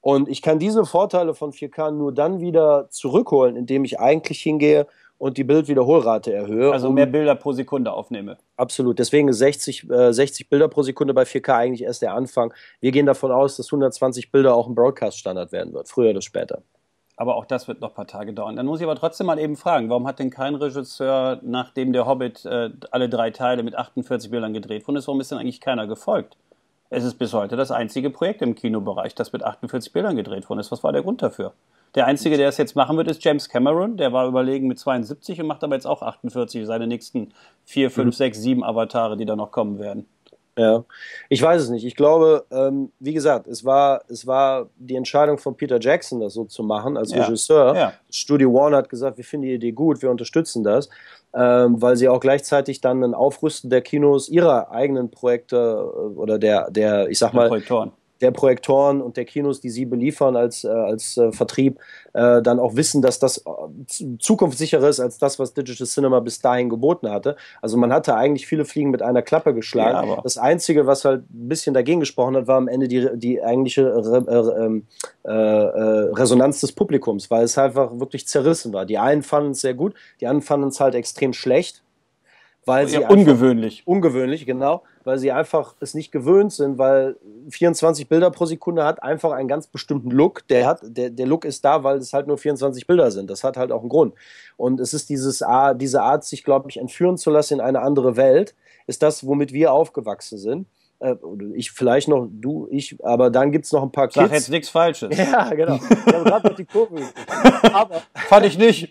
[SPEAKER 1] Und ich kann diese Vorteile von 4K nur dann wieder zurückholen, indem ich eigentlich hingehe und die Bildwiederholrate erhöhe. Also mehr Bilder pro Sekunde aufnehme. Absolut. Deswegen ist 60, äh, 60 Bilder pro Sekunde bei 4K eigentlich erst der Anfang. Wir gehen davon aus, dass 120 Bilder auch ein Broadcast-Standard werden wird, früher oder später.
[SPEAKER 2] Aber auch das wird noch
[SPEAKER 1] ein paar Tage dauern. Dann muss ich aber
[SPEAKER 2] trotzdem mal eben fragen, warum hat denn kein Regisseur, nachdem der Hobbit äh, alle drei Teile mit 48 Bildern gedreht worden ist, warum ist denn eigentlich keiner gefolgt? Es ist bis heute das einzige Projekt im Kinobereich, das mit 48 Bildern gedreht worden ist. Was war der Grund dafür? Der einzige, der es jetzt machen wird, ist James Cameron. Der war überlegen mit 72 und macht aber jetzt auch 48 seine nächsten 4, 5, 6, 7 Avatare,
[SPEAKER 1] die da noch kommen werden. Ja, ich weiß es nicht. Ich glaube, ähm, wie gesagt, es war, es war die Entscheidung von Peter Jackson, das so zu machen als ja. Regisseur. Ja. Studio One hat gesagt, wir finden die Idee gut, wir unterstützen das, ähm, weil sie auch gleichzeitig dann ein Aufrüsten der Kinos ihrer eigenen Projekte äh, oder der, der ich sag mal, Projektoren der Projektoren und der Kinos, die sie beliefern als, äh, als äh, Vertrieb, äh, dann auch wissen, dass das zukunftssicherer ist als das, was Digital Cinema bis dahin geboten hatte. Also man hatte eigentlich viele Fliegen mit einer Klappe geschlagen. Ja, das Einzige, was halt ein bisschen dagegen gesprochen hat, war am Ende die, die eigentliche Re äh, ähm, äh, Resonanz des Publikums, weil es halt einfach wirklich zerrissen war. Die einen fanden es sehr gut, die anderen fanden es halt extrem schlecht weil sie ja, ungewöhnlich. Einfach, ungewöhnlich, genau, weil sie einfach es nicht gewöhnt sind, weil 24 Bilder pro Sekunde hat einfach einen ganz bestimmten Look. Der hat, der, der Look ist da, weil es halt nur 24 Bilder sind. Das hat halt auch einen Grund. Und es ist dieses, diese Art, sich, glaube ich, entführen zu lassen in eine andere Welt, ist das, womit wir aufgewachsen sind äh, ich vielleicht noch, du, ich, aber dann gibt es noch ein paar Sag Kids. Sag jetzt nichts Falsches. Ja, genau. Ich habe gerade noch die Kurven. aber, Fand ich nicht.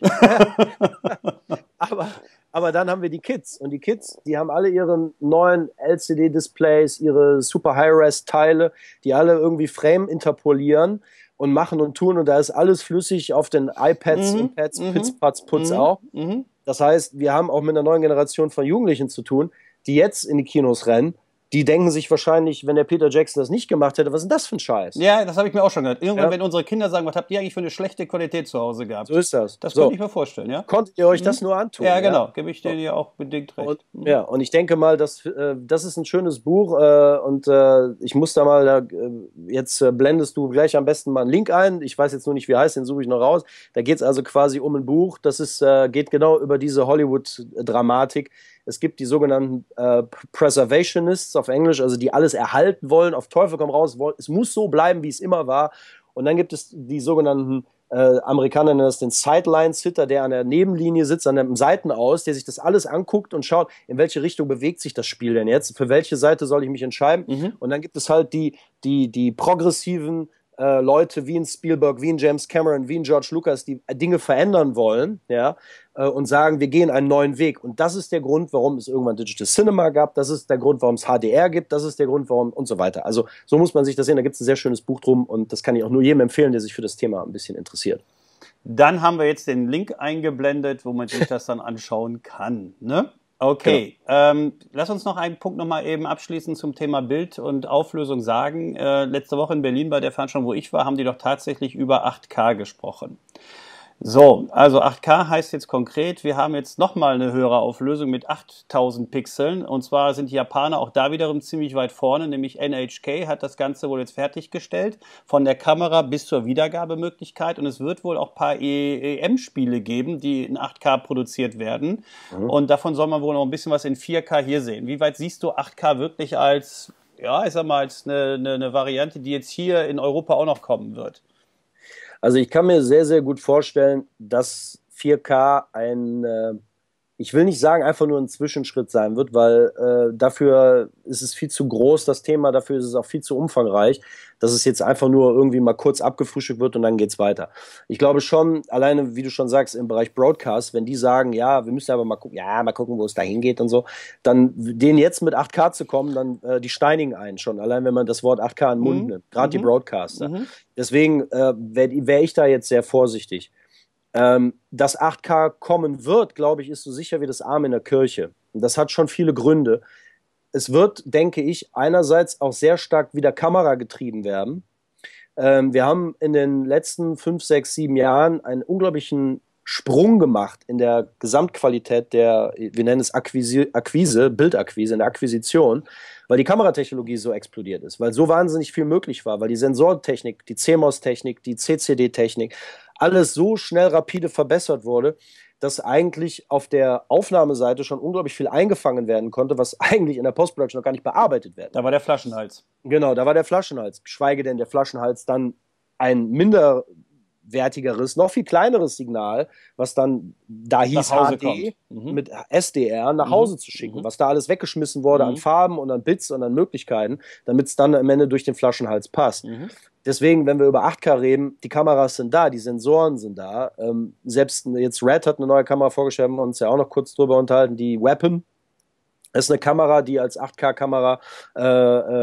[SPEAKER 1] aber aber dann haben wir die Kids und die Kids, die haben alle ihre neuen LCD-Displays, ihre super High-Res-Teile, die alle irgendwie Frame interpolieren und machen und tun und da ist alles flüssig auf den iPads mhm, und Pads, mhm, Pitzpatz, Putz mhm, auch. Mhm. Das heißt, wir haben auch mit einer neuen Generation von Jugendlichen zu tun, die jetzt in die Kinos rennen die denken sich wahrscheinlich, wenn der Peter Jackson das nicht gemacht hätte, was ist denn das für ein Scheiß?
[SPEAKER 2] Ja, das habe ich mir auch schon gehört. Irgendwann, ja. wenn unsere Kinder sagen, was habt ihr eigentlich für eine schlechte Qualität zu Hause gehabt? So ist das. Das so. könnte ich mir vorstellen, ja? Konntet
[SPEAKER 1] ihr euch mhm. das nur antun? Ja, genau. Ja?
[SPEAKER 2] Gebe ich dir ja auch bedingt recht. Und, mhm. Ja,
[SPEAKER 1] und ich denke mal, dass, äh, das ist ein schönes Buch äh, und äh, ich muss da mal, da, äh, jetzt äh, blendest du gleich am besten mal einen Link ein. Ich weiß jetzt nur nicht, wie heißt, den suche ich noch raus. Da geht es also quasi um ein Buch, das ist, äh, geht genau über diese Hollywood-Dramatik, es gibt die sogenannten äh, Preservationists auf Englisch, also die alles erhalten wollen, auf Teufel komm raus, es muss so bleiben, wie es immer war. Und dann gibt es die sogenannten äh, Amerikaner nennen das den Sideline-Sitter, der an der Nebenlinie sitzt, an einem Seitenaus, der sich das alles anguckt und schaut, in welche Richtung bewegt sich das Spiel denn jetzt, für welche Seite soll ich mich entscheiden. Mhm. Und dann gibt es halt die, die, die progressiven äh, Leute wie ein Spielberg, wie ein James Cameron, wie ein George Lucas, die Dinge verändern wollen, ja, äh, und sagen, wir gehen einen neuen Weg. Und das ist der Grund, warum es irgendwann Digital Cinema gab. Das ist der Grund, warum es HDR gibt. Das ist der Grund, warum und so weiter. Also so muss man sich das sehen. Da gibt es ein sehr schönes Buch drum und das kann ich auch nur jedem empfehlen, der sich für das Thema ein bisschen interessiert. Dann haben wir jetzt den Link
[SPEAKER 2] eingeblendet, wo man sich das dann anschauen kann. Ne? Okay, genau. ähm, lass uns noch einen Punkt nochmal eben abschließend zum Thema Bild und Auflösung sagen. Äh, letzte Woche in Berlin bei der Veranstaltung, wo ich war, haben die doch tatsächlich über 8K gesprochen. So, also 8K heißt jetzt konkret, wir haben jetzt nochmal eine höhere Auflösung mit 8000 Pixeln. Und zwar sind die Japaner auch da wiederum ziemlich weit vorne, nämlich NHK hat das Ganze wohl jetzt fertiggestellt, von der Kamera bis zur Wiedergabemöglichkeit. Und es wird wohl auch ein paar eem spiele geben, die in 8K produziert werden. Mhm. Und davon soll man wohl noch ein bisschen was in 4K hier sehen. Wie weit siehst du 8K wirklich als, ja, ich sag mal, als eine, eine, eine Variante, die jetzt hier in Europa auch noch kommen wird?
[SPEAKER 1] Also ich kann mir sehr, sehr gut vorstellen, dass 4K ein äh, ich will nicht sagen, einfach nur ein Zwischenschritt sein wird, weil äh, dafür ist es viel zu groß, das Thema, dafür ist es auch viel zu umfangreich, dass es jetzt einfach nur irgendwie mal kurz abgefrühstückt wird und dann geht's weiter. Ich glaube schon, alleine, wie du schon sagst, im Bereich Broadcast, wenn die sagen, ja, wir müssen aber mal gucken, ja, mal gucken, wo es dahin geht und so, dann denen jetzt mit 8K zu kommen, dann äh, die steinigen einen schon, allein wenn man das Wort 8K in den Mund mhm. nimmt, gerade mhm. die Broadcaster. Mhm. Deswegen äh, wäre wär ich da jetzt sehr vorsichtig. Ähm, dass 8K kommen wird, glaube ich, ist so sicher wie das Arm in der Kirche. Und das hat schon viele Gründe. Es wird, denke ich, einerseits auch sehr stark wieder Kamera getrieben werden. Ähm, wir haben in den letzten fünf, sechs, sieben Jahren einen unglaublichen Sprung gemacht in der Gesamtqualität der, wir nennen es Akquise, Akquise, Bildakquise, in der Akquisition, weil die Kameratechnologie so explodiert ist, weil so wahnsinnig viel möglich war, weil die Sensortechnik, die CMOS-Technik, die CCD-Technik, alles so schnell rapide verbessert wurde, dass eigentlich auf der Aufnahmeseite schon unglaublich viel eingefangen werden konnte, was eigentlich in der post noch gar nicht bearbeitet werden. Da war der Flaschenhals. Genau, da war der Flaschenhals. Geschweige denn der Flaschenhals dann ein minder hochwertigeres, noch viel kleineres Signal, was dann da hieß HD mhm. mit SDR nach mhm. Hause zu schicken, mhm. was da alles weggeschmissen wurde an mhm. Farben und an Bits und an Möglichkeiten, damit es dann am Ende durch den Flaschenhals passt. Mhm. Deswegen, wenn wir über 8K reden, die Kameras sind da, die Sensoren sind da. Ähm, selbst jetzt Red hat eine neue Kamera vorgestellt, haben uns ja auch noch kurz drüber unterhalten, die Weapon das ist eine Kamera, die als 8K-Kamera äh,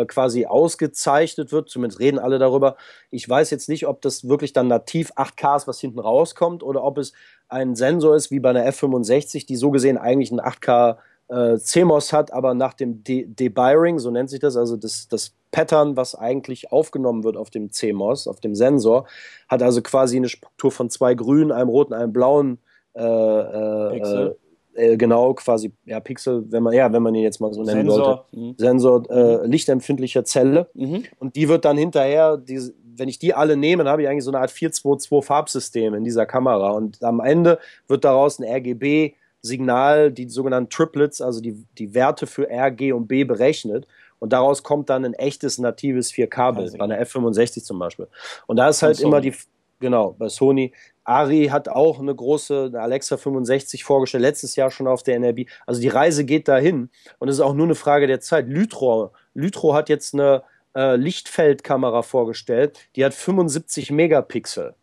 [SPEAKER 1] äh, quasi ausgezeichnet wird. Zumindest reden alle darüber. Ich weiß jetzt nicht, ob das wirklich dann nativ 8K ist, was hinten rauskommt, oder ob es ein Sensor ist wie bei einer F65, die so gesehen eigentlich ein 8K äh, CMOS hat, aber nach dem De Debiring, so nennt sich das, also das, das Pattern, was eigentlich aufgenommen wird auf dem CMOS, auf dem Sensor, hat also quasi eine Struktur von zwei grünen, einem roten, einem blauen äh, äh, Pixel äh, genau quasi, ja, Pixel, wenn man, ja, wenn man ihn jetzt mal so nennen Sensor. sollte. Mhm. Sensor äh, mhm. lichtempfindlicher Zelle. Mhm. Und die wird dann hinterher, die, wenn ich die alle nehme, dann habe ich eigentlich so eine Art 422 Farbsystem in dieser Kamera. Und am Ende wird daraus ein RGB. Signal, die sogenannten Triplets, also die, die Werte für R, G und B berechnet. Und daraus kommt dann ein echtes natives 4K-Bild, bei einer F65 zum Beispiel. Und da ist halt Sony. immer die, genau, bei Sony Ari hat auch eine große Alexa 65 vorgestellt, letztes Jahr schon auf der NRB. Also die Reise geht dahin und es ist auch nur eine Frage der Zeit. Lytro, Lytro hat jetzt eine äh, Lichtfeldkamera vorgestellt, die hat 75 Megapixel.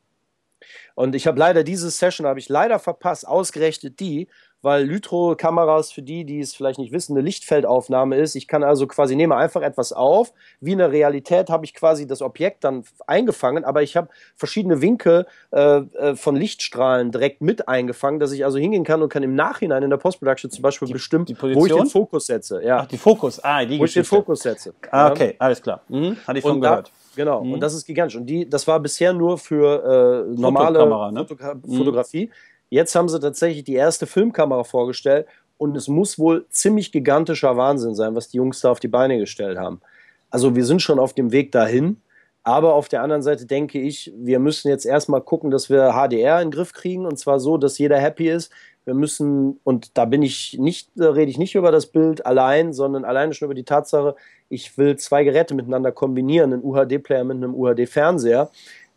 [SPEAKER 1] Und ich habe leider diese Session, habe ich leider verpasst, ausgerechnet die, weil Lytro-Kameras, für die, die es vielleicht nicht wissen, eine Lichtfeldaufnahme ist. Ich kann also quasi nehme einfach etwas auf. Wie in der Realität habe ich quasi das Objekt dann eingefangen, aber ich habe verschiedene Winkel äh, äh von Lichtstrahlen direkt mit eingefangen, dass ich also hingehen kann und kann im Nachhinein in der Post-Production zum Beispiel die, bestimmen, die wo ich den Fokus setze. Ja. Ach, die Fokus,
[SPEAKER 2] ah, die Wo Geschichte. ich den Fokus
[SPEAKER 1] setze. Ah, okay,
[SPEAKER 2] alles klar. Mhm. mhm. Hatte ich schon gehört.
[SPEAKER 1] Genau, mhm. und das ist gigantisch. Und die, das war bisher nur für äh, normale Fotokamera, ne? Fotogra mhm. Fotografie. Jetzt haben sie tatsächlich die erste Filmkamera vorgestellt und es muss wohl ziemlich gigantischer Wahnsinn sein, was die Jungs da auf die Beine gestellt haben. Also wir sind schon auf dem Weg dahin, aber auf der anderen Seite denke ich, wir müssen jetzt erstmal gucken, dass wir HDR in den Griff kriegen und zwar so, dass jeder happy ist. Wir müssen, und da bin ich nicht, da rede ich nicht über das Bild allein, sondern alleine schon über die Tatsache, ich will zwei Geräte miteinander kombinieren, einen UHD-Player mit einem UHD-Fernseher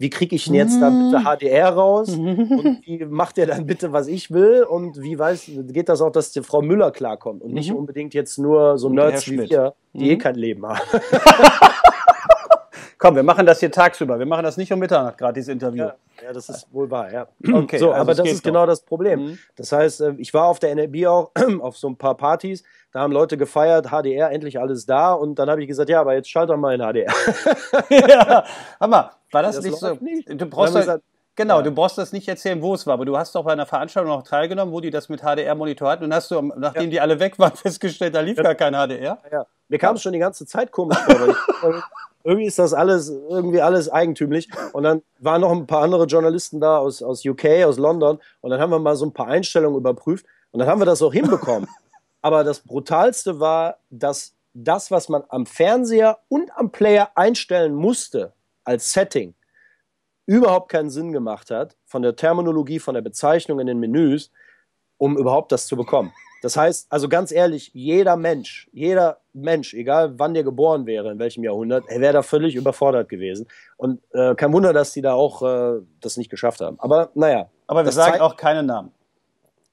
[SPEAKER 1] wie kriege ich denn jetzt dann bitte HDR mhm. raus mhm. und wie macht er dann bitte, was ich will und wie weiß, geht das auch, dass die Frau Müller klarkommt und nicht mhm. unbedingt jetzt nur so Nerds wie wir, die eh kein Leben haben. Komm, wir machen das hier tagsüber.
[SPEAKER 2] Wir machen das nicht um Mitternacht gerade, dieses Interview.
[SPEAKER 1] Ja, ja, das ist wohl wahr, ja. Okay, so, also aber das ist doch. genau das Problem. Mhm. Das heißt, äh, ich war auf der NLB auch auf so ein paar Partys, da haben Leute gefeiert, HDR, endlich alles da. Und dann habe ich gesagt, ja, aber jetzt schalt doch mal in HDR. ja, Hammer.
[SPEAKER 2] War das, das nicht so? Nicht. Du brauchst halt, Genau, ja. du brauchst das nicht erzählen, wo es war, aber du hast doch bei einer Veranstaltung noch teilgenommen, wo die das mit HDR-Monitor hatten und hast du, nachdem ja. die alle weg waren, festgestellt, da lief ja. gar kein HDR.
[SPEAKER 1] Ja. Mir kam es schon die ganze Zeit komisch vor. irgendwie ist das alles, irgendwie alles eigentümlich. Und dann waren noch ein paar andere Journalisten da aus, aus UK, aus London und dann haben wir mal so ein paar Einstellungen überprüft und dann haben wir das auch hinbekommen. aber das Brutalste war, dass das, was man am Fernseher und am Player einstellen musste als Setting, überhaupt keinen Sinn gemacht hat, von der Terminologie, von der Bezeichnung in den Menüs, um überhaupt das zu bekommen. Das heißt, also ganz ehrlich, jeder Mensch, jeder Mensch, egal wann der geboren wäre, in welchem Jahrhundert, er wäre da völlig überfordert gewesen. Und äh, kein Wunder, dass die da auch äh, das nicht geschafft haben. Aber naja. Aber wir sagen auch keine Namen.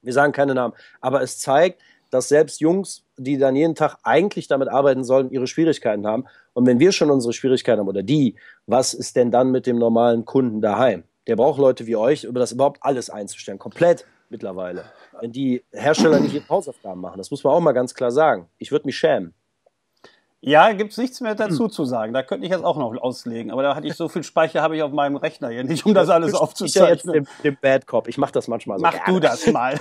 [SPEAKER 1] Wir sagen keine Namen. Aber es zeigt, dass selbst Jungs, die dann jeden Tag eigentlich damit arbeiten sollen, ihre Schwierigkeiten haben. Und wenn wir schon unsere Schwierigkeiten haben oder die, was ist denn dann mit dem normalen Kunden daheim? Der braucht Leute wie euch, über das überhaupt alles einzustellen, komplett mittlerweile. Wenn die Hersteller nicht ihre Hausaufgaben machen, das muss man auch mal ganz klar sagen. Ich würde mich schämen.
[SPEAKER 2] Ja, gibt es nichts mehr hm. dazu zu sagen. Da könnte ich jetzt auch noch auslegen. Aber da hatte ich so viel Speicher, habe ich auf meinem Rechner hier nicht, um das alles aufzuzeichnen. Ich
[SPEAKER 1] bin jetzt dem, Bad Cop. Ich mache das manchmal so. Mach gerne. du das mal.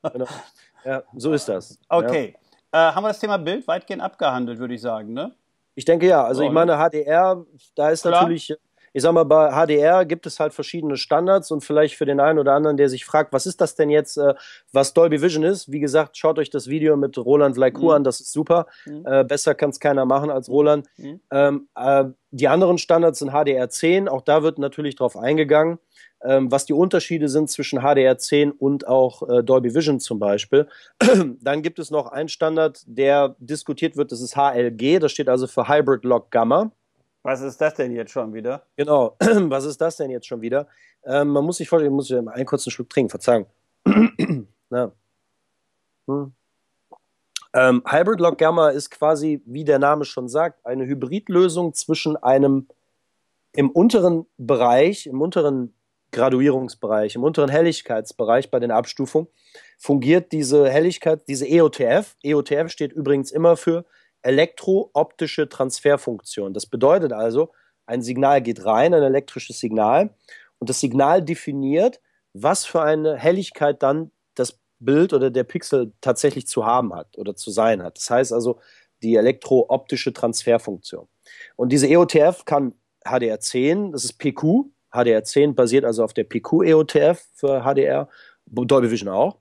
[SPEAKER 1] genau. ja, so ist das. Okay.
[SPEAKER 2] Ja. Äh, haben wir das Thema Bild weitgehend abgehandelt, würde ich sagen, ne?
[SPEAKER 1] Ich denke ja. Also ich meine, HDR, da ist Klar. natürlich äh, ich sag mal, bei HDR gibt es halt verschiedene Standards und vielleicht für den einen oder anderen, der sich fragt, was ist das denn jetzt, äh, was Dolby Vision ist? Wie gesagt, schaut euch das Video mit Roland Vlaicour mhm. an, das ist super. Mhm. Äh, besser kann es keiner machen als Roland. Mhm. Ähm, äh, die anderen Standards sind HDR10, auch da wird natürlich drauf eingegangen, ähm, was die Unterschiede sind zwischen HDR10 und auch äh, Dolby Vision zum Beispiel. Dann gibt es noch einen Standard, der diskutiert wird, das ist HLG, das steht also für Hybrid Log Gamma. Was ist das denn jetzt schon wieder? Genau, was ist das denn jetzt schon wieder? Ähm, man muss sich vorstellen, ich muss ja mal einen kurzen Schluck trinken, verzeihen. Na. Hm. Ähm, Hybrid Log Gamma ist quasi, wie der Name schon sagt, eine Hybridlösung zwischen einem im unteren Bereich, im unteren Graduierungsbereich, im unteren Helligkeitsbereich bei den Abstufungen fungiert diese Helligkeit, diese EOTF. EOTF steht übrigens immer für elektrooptische Transferfunktion. Das bedeutet also, ein Signal geht rein, ein elektrisches Signal, und das Signal definiert, was für eine Helligkeit dann das Bild oder der Pixel tatsächlich zu haben hat oder zu sein hat. Das heißt also die elektrooptische Transferfunktion. Und diese EOTF kann HDR10, das ist PQ, HDR10 basiert also auf der PQ-EOTF für HDR, Dolby Vision auch.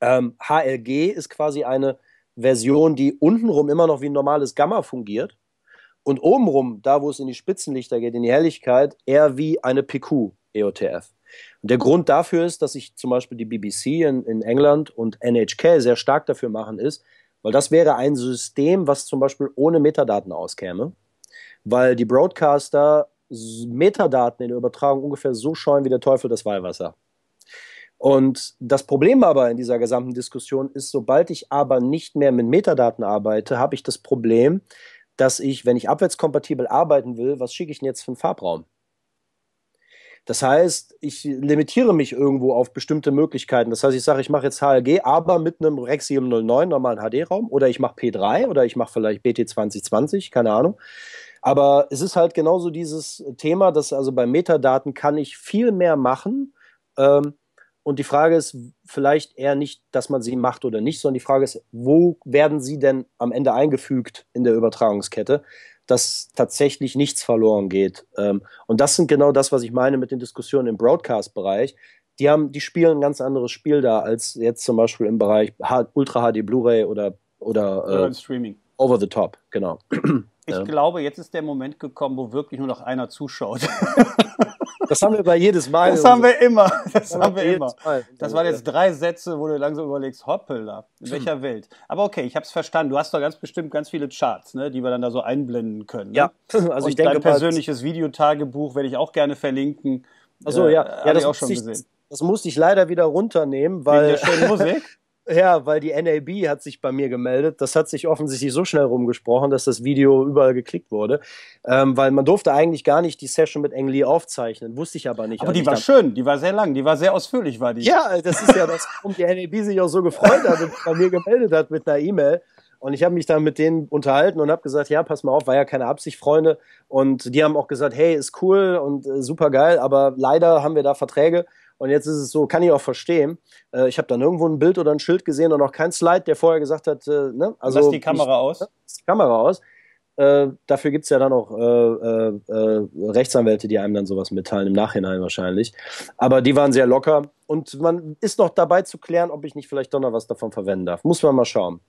[SPEAKER 1] Ähm, HLG ist quasi eine Version, die untenrum immer noch wie ein normales Gamma fungiert und obenrum, da wo es in die Spitzenlichter geht, in die Helligkeit, eher wie eine PQ EOTF. der Grund dafür ist, dass sich zum Beispiel die BBC in, in England und NHK sehr stark dafür machen, ist, weil das wäre ein System, was zum Beispiel ohne Metadaten auskäme, weil die Broadcaster Metadaten in der Übertragung ungefähr so scheuen wie der Teufel das Weihwasser. Und das Problem aber in dieser gesamten Diskussion ist, sobald ich aber nicht mehr mit Metadaten arbeite, habe ich das Problem, dass ich, wenn ich abwärtskompatibel arbeiten will, was schicke ich denn jetzt für einen Farbraum? Das heißt, ich limitiere mich irgendwo auf bestimmte Möglichkeiten. Das heißt, ich sage, ich mache jetzt HLG, aber mit einem REX 709, normalen HD-Raum oder ich mache P3 oder ich mache vielleicht BT 2020, keine Ahnung. Aber es ist halt genauso dieses Thema, dass also bei Metadaten kann ich viel mehr machen, ähm, und die Frage ist vielleicht eher nicht, dass man sie macht oder nicht, sondern die Frage ist, wo werden sie denn am Ende eingefügt in der Übertragungskette, dass tatsächlich nichts verloren geht. Ähm, und das sind genau das, was ich meine mit den Diskussionen im Broadcast-Bereich. Die, haben, die spielen ein ganz anderes Spiel da als jetzt zum Beispiel im Bereich Ultra HD Blu-ray oder, oder, äh, Streaming. Over the top, genau. Ich
[SPEAKER 2] ja. glaube, jetzt ist der Moment gekommen, wo wirklich nur noch einer
[SPEAKER 1] zuschaut. Das haben wir bei jedes Mal. Das haben wir immer. Das, das haben wir immer.
[SPEAKER 2] Mal. Das waren jetzt drei Sätze, wo du langsam überlegst, hoppela, in hm. welcher Welt. Aber okay, ich habe es verstanden. Du hast doch ganz bestimmt ganz viele Charts, ne, die wir dann da so einblenden können. Ne? Ja, also Und ich denke. Dein persönliches
[SPEAKER 1] Videotagebuch werde ich auch gerne verlinken. Achso, ja, äh, ja das ich auch schon ich, gesehen. Das musste ich leider wieder runternehmen, weil. Wegen der schönen Musik? Ja, weil die NAB hat sich bei mir gemeldet. Das hat sich offensichtlich so schnell rumgesprochen, dass das Video überall geklickt wurde. Ähm, weil man durfte eigentlich gar nicht die Session mit Eng Lee aufzeichnen, wusste ich aber nicht. Aber die war schön, die war sehr lang, die war sehr ausführlich, war die. Ja, das ist ja das, warum die NAB sich auch so gefreut hat und bei mir gemeldet hat mit einer E-Mail. Und ich habe mich dann mit denen unterhalten und habe gesagt, ja, pass mal auf, war ja keine Absicht, Freunde. Und die haben auch gesagt, hey, ist cool und äh, super geil, aber leider haben wir da Verträge und jetzt ist es so, kann ich auch verstehen. Äh, ich habe dann irgendwo ein Bild oder ein Schild gesehen und auch kein Slide, der vorher gesagt hat, äh, ne? Also, lass die Kamera ich, aus. Ne, lass die Kamera aus. Äh, dafür gibt es ja dann auch äh, äh, äh, Rechtsanwälte, die einem dann sowas mitteilen, im Nachhinein wahrscheinlich. Aber die waren sehr locker und man ist noch dabei zu klären, ob ich nicht vielleicht doch noch was davon verwenden darf. Muss man mal schauen.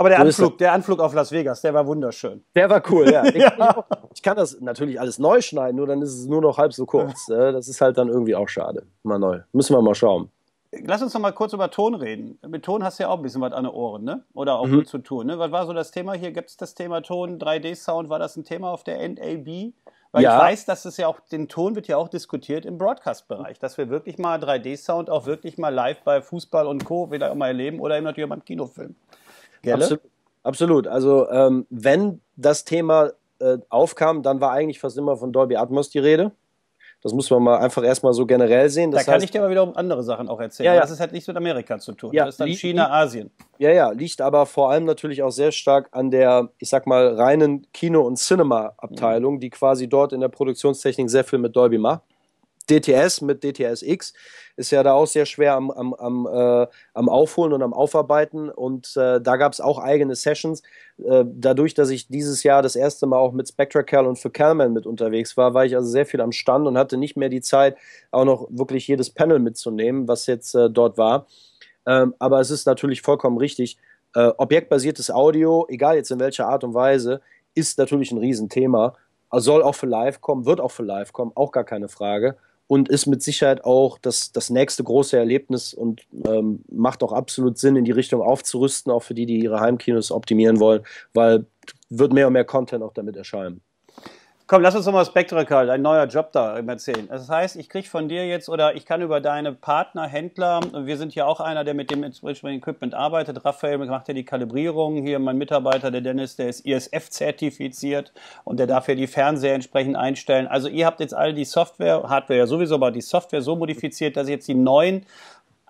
[SPEAKER 1] Aber der, so Anflug,
[SPEAKER 2] der Anflug auf Las Vegas, der war wunderschön.
[SPEAKER 1] Der war cool, ja. ja. Ich, kann das natürlich alles neu schneiden, nur dann ist es nur noch halb so kurz. Ne? Das ist halt dann irgendwie auch schade. Mal neu. Müssen wir mal schauen.
[SPEAKER 2] Lass uns noch mal kurz über Ton reden. Mit Ton hast du ja auch ein bisschen was an den Ohren, ne? Oder auch mhm. mit zu tun, ne? Was war so das Thema hier? Gibt es das Thema Ton, 3D-Sound? War das ein Thema auf der NAB? Weil ja. ich weiß, dass es ja auch, den Ton wird ja auch diskutiert im Broadcast-Bereich, dass wir wirklich mal 3D-Sound auch wirklich mal live bei Fußball und Co. wieder mal erleben oder eben natürlich auch im Kinofilm. Gelle? Absolut.
[SPEAKER 1] Absolut. Also ähm, wenn das Thema äh, aufkam, dann war eigentlich fast immer von Dolby Atmos die Rede. Das muss man mal einfach erstmal so generell sehen. Das da kann heißt, ich
[SPEAKER 2] dir aber wiederum andere
[SPEAKER 1] Sachen auch erzählen. Ja, ja. Das
[SPEAKER 2] hat nichts mit Amerika zu tun. Ja, das ist dann China, Asien.
[SPEAKER 1] Ja, ja, liegt aber vor allem natürlich auch sehr stark an der, ich sag mal, reinen Kino- und Cinema-Abteilung, mhm. die quasi dort in der Produktionstechnik sehr viel mit Dolby macht. DTS mit DTS X ist ja da auch sehr schwer am, am, am, äh, am Aufholen und am Aufarbeiten. Und äh, da gab es auch eigene Sessions. Äh, dadurch, dass ich dieses Jahr das erste Mal auch mit Spectracal und für Calman mit unterwegs war, war ich also sehr viel am Stand und hatte nicht mehr die Zeit, auch noch wirklich jedes Panel mitzunehmen, was jetzt äh, dort war. Ähm, aber es ist natürlich vollkommen richtig. Äh, objektbasiertes Audio, egal jetzt in welcher Art und Weise, ist natürlich ein Riesenthema. Soll auch für live kommen, wird auch für live kommen, auch gar keine Frage und ist mit Sicherheit auch das, das nächste große Erlebnis und ähm, macht auch absolut Sinn, in die Richtung aufzurüsten, auch für die, die ihre Heimkinos optimieren wollen, weil wird mehr und mehr Content auch damit erscheinen. Komm, lass uns nochmal
[SPEAKER 2] Call, dein neuer Job da erzählen. Das heißt, ich kriege von dir jetzt oder ich kann über deine Partner, Händler, wir sind ja auch einer, der mit dem Equipment arbeitet. Raphael macht ja die Kalibrierung. Hier mein Mitarbeiter, der Dennis, der ist ISF-zertifiziert und der darf ja die Fernseher entsprechend einstellen. Also ihr habt jetzt alle die Software, Hardware ja sowieso, aber die Software so modifiziert, dass jetzt die neuen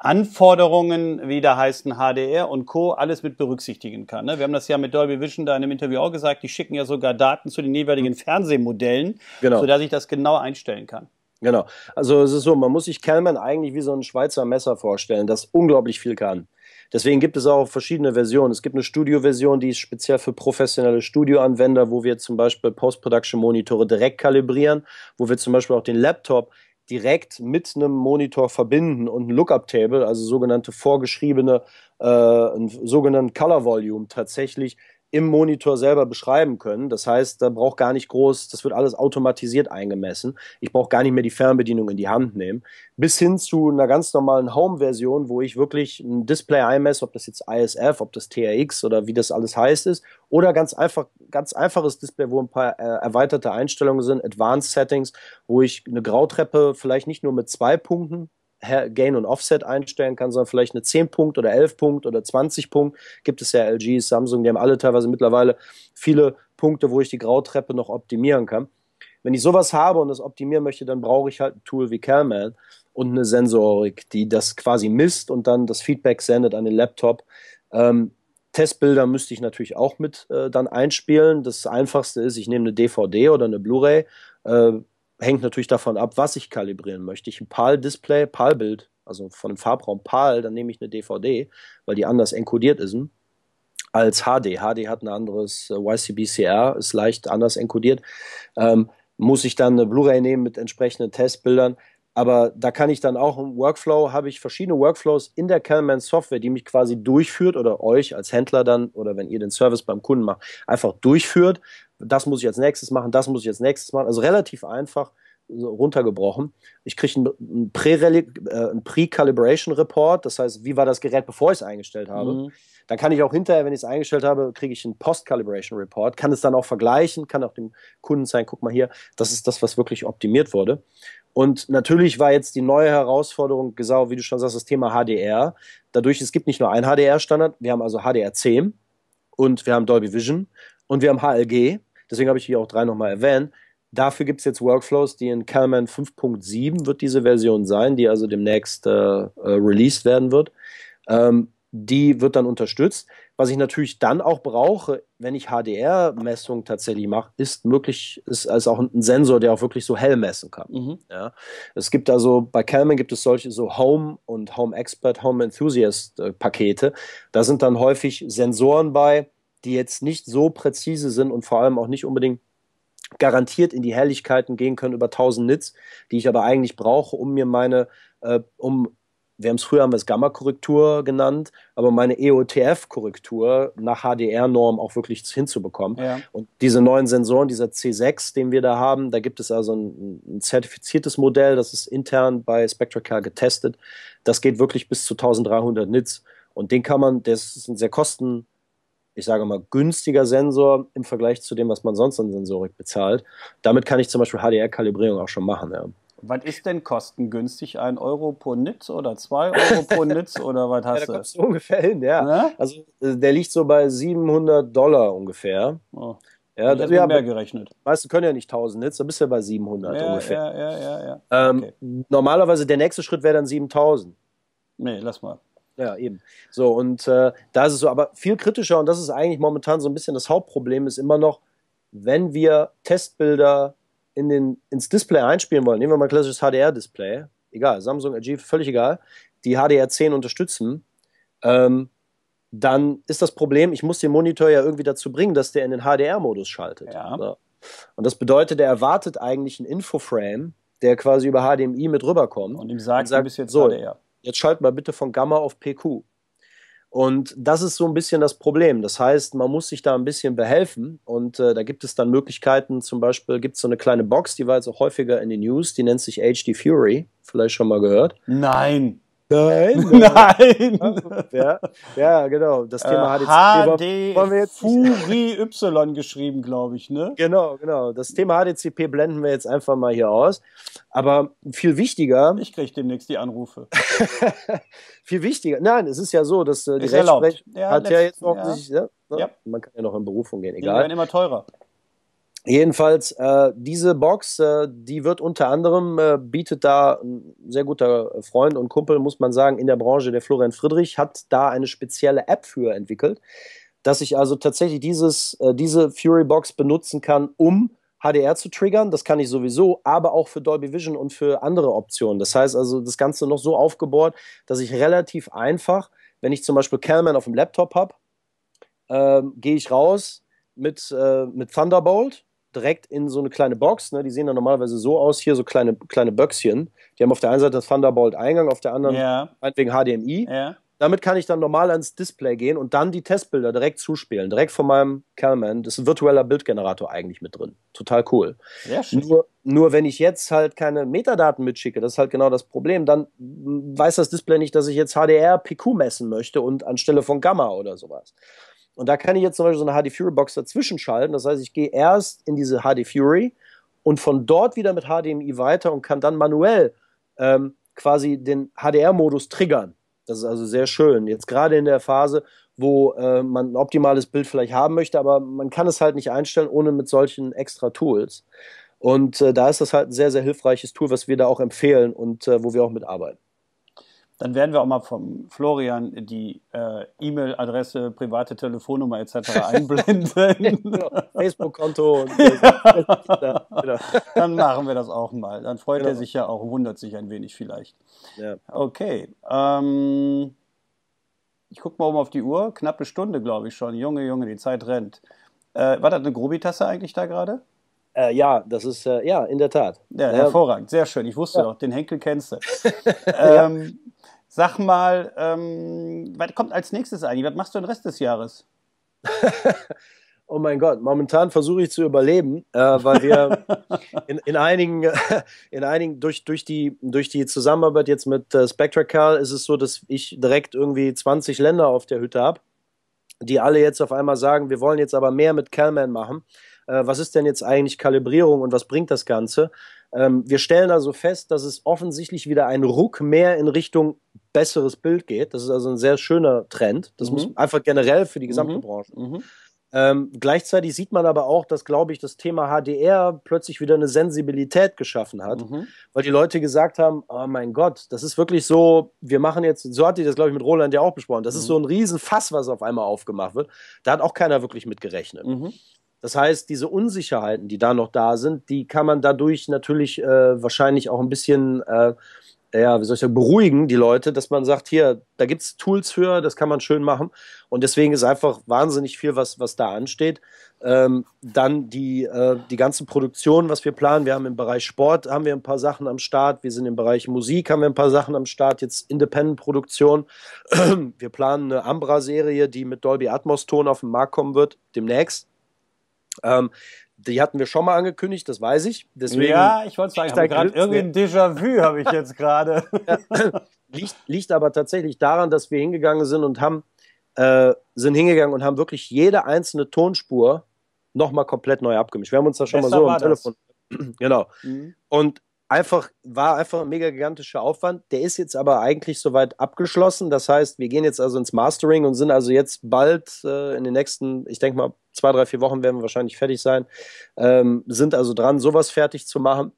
[SPEAKER 2] Anforderungen, wie da heißen HDR und Co., alles mit berücksichtigen kann. Ne? Wir haben das ja mit Dolby Vision da in einem Interview auch gesagt, die schicken ja sogar Daten zu den jeweiligen mhm. Fernsehmodellen, genau. sodass ich das genau einstellen kann.
[SPEAKER 1] Genau. Also es ist so, man muss sich Calman eigentlich wie so ein Schweizer Messer vorstellen, das unglaublich viel kann. Deswegen gibt es auch verschiedene Versionen. Es gibt eine Studio-Version, die ist speziell für professionelle Studioanwender, wo wir zum Beispiel Post-Production-Monitore direkt kalibrieren, wo wir zum Beispiel auch den Laptop direkt mit einem Monitor verbinden und ein Lookup-Table, also sogenannte vorgeschriebene, äh, einen sogenannten Color Volume tatsächlich im Monitor selber beschreiben können. Das heißt, da braucht gar nicht groß, das wird alles automatisiert eingemessen. Ich brauche gar nicht mehr die Fernbedienung in die Hand nehmen. Bis hin zu einer ganz normalen Home-Version, wo ich wirklich ein Display einmesse, ob das jetzt ISF, ob das TRX oder wie das alles heißt ist. Oder ganz einfach, ganz einfaches Display, wo ein paar äh, erweiterte Einstellungen sind, Advanced Settings, wo ich eine Grautreppe vielleicht nicht nur mit zwei Punkten Gain und Offset einstellen kann, sondern vielleicht eine 10 Punkt oder 11 Punkt oder 20 Punkt. Gibt es ja LG, Samsung, die haben alle teilweise mittlerweile viele Punkte, wo ich die Grautreppe noch optimieren kann. Wenn ich sowas habe und das optimieren möchte, dann brauche ich halt ein Tool wie Calman und eine Sensorik, die das quasi misst und dann das Feedback sendet an den Laptop. Ähm, Testbilder müsste ich natürlich auch mit äh, dann einspielen. Das Einfachste ist, ich nehme eine DVD oder eine Blu-ray, äh, hängt natürlich davon ab, was ich kalibrieren möchte. Ich ein PAL-Display, PAL-Bild, also von dem Farbraum PAL, dann nehme ich eine DVD, weil die anders encodiert ist, hm, als HD. HD hat ein anderes äh, YCBCR, ist leicht anders encodiert. Ähm, muss ich dann eine Blu-ray nehmen mit entsprechenden Testbildern? Aber da kann ich dann auch im Workflow, habe ich verschiedene Workflows in der Calman Software, die mich quasi durchführt oder euch als Händler dann oder wenn ihr den Service beim Kunden macht, einfach durchführt das muss ich als nächstes machen, das muss ich als nächstes machen. Also relativ einfach runtergebrochen. Ich kriege äh, einen Pre-Calibration Report, das heißt, wie war das Gerät, bevor ich es eingestellt habe. Mhm. Dann kann ich auch hinterher, wenn ich es eingestellt habe, kriege ich einen Post-Calibration Report, kann es dann auch vergleichen, kann auch dem Kunden zeigen, guck mal hier, das ist das, was wirklich optimiert wurde. Und natürlich war jetzt die neue Herausforderung, genau wie du schon sagst, das Thema HDR. Dadurch, es gibt nicht nur einen HDR-Standard, wir haben also HDR10 und wir haben Dolby Vision und wir haben HLG Deswegen habe ich hier auch drei nochmal erwähnt. Dafür gibt es jetzt Workflows, die in Calman 5.7 wird diese Version sein, die also demnächst äh, äh, released werden wird. Ähm, die wird dann unterstützt. Was ich natürlich dann auch brauche, wenn ich HDR-Messungen tatsächlich mache, ist möglich, ist also auch ein Sensor, der auch wirklich so hell messen kann. Mhm. Ja. Es gibt also bei Calman gibt es solche so Home und Home Expert, Home Enthusiast äh, Pakete. Da sind dann häufig Sensoren bei, die jetzt nicht so präzise sind und vor allem auch nicht unbedingt garantiert in die Helligkeiten gehen können über 1000 Nits, die ich aber eigentlich brauche, um mir meine, äh, um, wir haben es früher haben wir es Gamma-Korrektur genannt, aber meine EOTF-Korrektur nach HDR-Norm auch wirklich hinzubekommen. Ja. Und diese neuen Sensoren, dieser C6, den wir da haben, da gibt es also ein, ein zertifiziertes Modell, das ist intern bei Spectracal getestet. Das geht wirklich bis zu 1300 Nits. Und den kann man, das ist ein sehr kosten ich sage mal, günstiger Sensor im Vergleich zu dem, was man sonst an Sensorik bezahlt. Damit kann ich zum Beispiel HDR-Kalibrierung auch schon machen. Ja.
[SPEAKER 2] Was ist denn kostengünstig? Ein Euro pro Nitz oder zwei Euro pro Nitz oder was hast ja, da
[SPEAKER 1] du? ungefähr hin, ja. ja. Also äh, der liegt so bei 700 Dollar ungefähr. Oh. Ja, ich hätte ja, mehr gerechnet. Meistens können ja nicht 1000 Nitz, da bist du ja bei 700 ja, ungefähr. Ja, ja, ja, ja. Ähm, okay. Normalerweise der nächste Schritt wäre dann 7000. Nee, lass mal. Ja, eben. So, und äh, da ist es so, aber viel kritischer, und das ist eigentlich momentan so ein bisschen das Hauptproblem, ist immer noch, wenn wir Testbilder in den, ins Display einspielen wollen, nehmen wir mal ein klassisches HDR-Display, egal, Samsung, LG, völlig egal, die HDR10 unterstützen, ähm, dann ist das Problem, ich muss den Monitor ja irgendwie dazu bringen, dass der in den HDR-Modus schaltet. Ja. So. Und das bedeutet, er erwartet eigentlich einen Infoframe, der quasi über HDMI mit rüberkommt. Und ihm sagt, und sagt du bist jetzt so, HDR. Jetzt schalt mal bitte von Gamma auf PQ. Und das ist so ein bisschen das Problem. Das heißt, man muss sich da ein bisschen behelfen und äh, da gibt es dann Möglichkeiten. Zum Beispiel gibt es so eine kleine Box, die war jetzt auch häufiger in den News, die nennt sich HD Fury. Vielleicht schon mal gehört. Nein. Nein. Nein. Ja, ja, genau. Das Thema äh, HDCP wollen wir jetzt Fury Y geschrieben, glaube ich, ne? Genau, genau. Das Thema HDCP blenden wir jetzt einfach mal hier aus. Aber viel wichtiger. Ich kriege demnächst die Anrufe. viel wichtiger. Nein, es ist ja so, dass äh, die Rechtsprechung ja, hat ja jetzt noch. Ja. Sich, ne? Ja. Man kann ja noch in Berufung gehen, egal. Die werden immer teurer. Jedenfalls, äh, diese Box, äh, die wird unter anderem, äh, bietet da ein sehr guter Freund und Kumpel, muss man sagen, in der Branche, der Florian Friedrich, hat da eine spezielle App für entwickelt, dass ich also tatsächlich dieses, äh, diese Fury Box benutzen kann, um HDR zu triggern. Das kann ich sowieso, aber auch für Dolby Vision und für andere Optionen. Das heißt also, das Ganze noch so aufgebohrt, dass ich relativ einfach, wenn ich zum Beispiel Calman auf dem Laptop habe, ähm, gehe ich raus mit, äh, mit Thunderbolt direkt in so eine kleine Box. Ne? Die sehen dann normalerweise so aus, hier so kleine, kleine Böckchen. Die haben auf der einen Seite Thunderbolt-Eingang, auf der anderen yeah. meinetwegen HDMI. Yeah. Damit kann ich dann normal ans Display gehen und dann die Testbilder direkt zuspielen, direkt von meinem Calman. Das ist ein virtueller Bildgenerator eigentlich mit drin. Total cool. Ja, nur, nur wenn ich jetzt halt keine Metadaten mitschicke, das ist halt genau das Problem, dann weiß das Display nicht, dass ich jetzt HDR PQ messen möchte und anstelle von Gamma oder sowas. Und da kann ich jetzt zum Beispiel so eine HD Fury Box dazwischen schalten. Das heißt, ich gehe erst in diese HD Fury und von dort wieder mit HDMI weiter und kann dann manuell ähm, quasi den HDR-Modus triggern. Das ist also sehr schön. Jetzt gerade in der Phase, wo äh, man ein optimales Bild vielleicht haben möchte, aber man kann es halt nicht einstellen ohne mit solchen extra Tools. Und äh, da ist das halt ein sehr, sehr hilfreiches Tool, was wir da auch empfehlen und äh, wo wir auch mitarbeiten dann
[SPEAKER 2] werden wir auch mal vom Florian die äh, E-Mail-Adresse, private Telefonnummer etc. einblenden. Genau. ja, Facebook-Konto. Genau. Ja. dann machen wir das auch mal. Dann freut genau. er sich ja auch, wundert sich ein wenig vielleicht. Ja. Okay. Ähm, ich gucke mal oben auf die Uhr. Knappe Stunde, glaube ich schon. Junge, Junge, die Zeit rennt. Äh, war das eine Grobitasse eigentlich da gerade? Äh, ja, das ist, äh, ja, in der Tat. Ja, hervorragend, sehr schön. Ich wusste doch, den Henkel kennst du. ähm, Sag mal, ähm, was kommt als nächstes eigentlich? Was machst du den Rest des Jahres?
[SPEAKER 1] oh mein Gott, momentan versuche ich zu überleben, äh, weil wir in, in, einigen, in einigen durch, durch, die, durch die Zusammenarbeit jetzt mit äh, Spectracal ist es so, dass ich direkt irgendwie 20 Länder auf der Hütte habe, die alle jetzt auf einmal sagen, wir wollen jetzt aber mehr mit Calman machen äh, was ist denn jetzt eigentlich Kalibrierung und was bringt das Ganze? Ähm, wir stellen also fest, dass es offensichtlich wieder einen Ruck mehr in Richtung besseres Bild geht. Das ist also ein sehr schöner Trend. Das mhm. muss einfach generell für die mhm. gesamte mhm. Branche. Mhm. Ähm, gleichzeitig sieht man aber auch, dass, glaube ich, das Thema HDR plötzlich wieder eine Sensibilität geschaffen hat, mhm. weil die Leute gesagt haben, oh mein Gott, das ist wirklich so, wir machen jetzt, so hatte ich das, glaube ich, mit Roland ja auch besprochen, das mhm. ist so ein Riesenfass, was auf einmal aufgemacht wird. Da hat auch keiner wirklich mit gerechnet. Mhm. Das heißt, diese Unsicherheiten, die da noch da sind, die kann man dadurch natürlich äh, wahrscheinlich auch ein bisschen, äh, ja, wie soll ich sagen, beruhigen, die Leute, dass man sagt, hier, da gibt es Tools für, das kann man schön machen. Und deswegen ist einfach wahnsinnig viel, was, was da ansteht. Ähm, dann die, äh, die ganze Produktion, was wir planen. Wir haben im Bereich Sport haben wir ein paar Sachen am Start. Wir sind im Bereich Musik haben wir ein paar Sachen am Start. Jetzt Independent-Produktion. wir planen eine Ambra-Serie, die mit Dolby Atmos-Ton auf den Markt kommen wird, demnächst ähm, die hatten wir schon mal angekündigt, das weiß ich. Deswegen ja, ich wollte sagen, ich gerade irgendwie ein
[SPEAKER 2] Déjà-vu habe ich jetzt gerade.
[SPEAKER 1] liegt, liegt aber tatsächlich daran, dass wir hingegangen sind und haben, äh, sind hingegangen und haben wirklich jede einzelne Tonspur nochmal komplett neu abgemischt. Wir haben uns da schon Besser mal so am Telefon. genau. Mhm. Und einfach, war einfach ein mega gigantischer Aufwand. Der ist jetzt aber eigentlich soweit abgeschlossen. Das heißt, wir gehen jetzt also ins Mastering und sind also jetzt bald äh, in den nächsten, ich denke mal, zwei, drei, vier Wochen werden wir wahrscheinlich fertig sein. Ähm, sind also dran, sowas fertig zu machen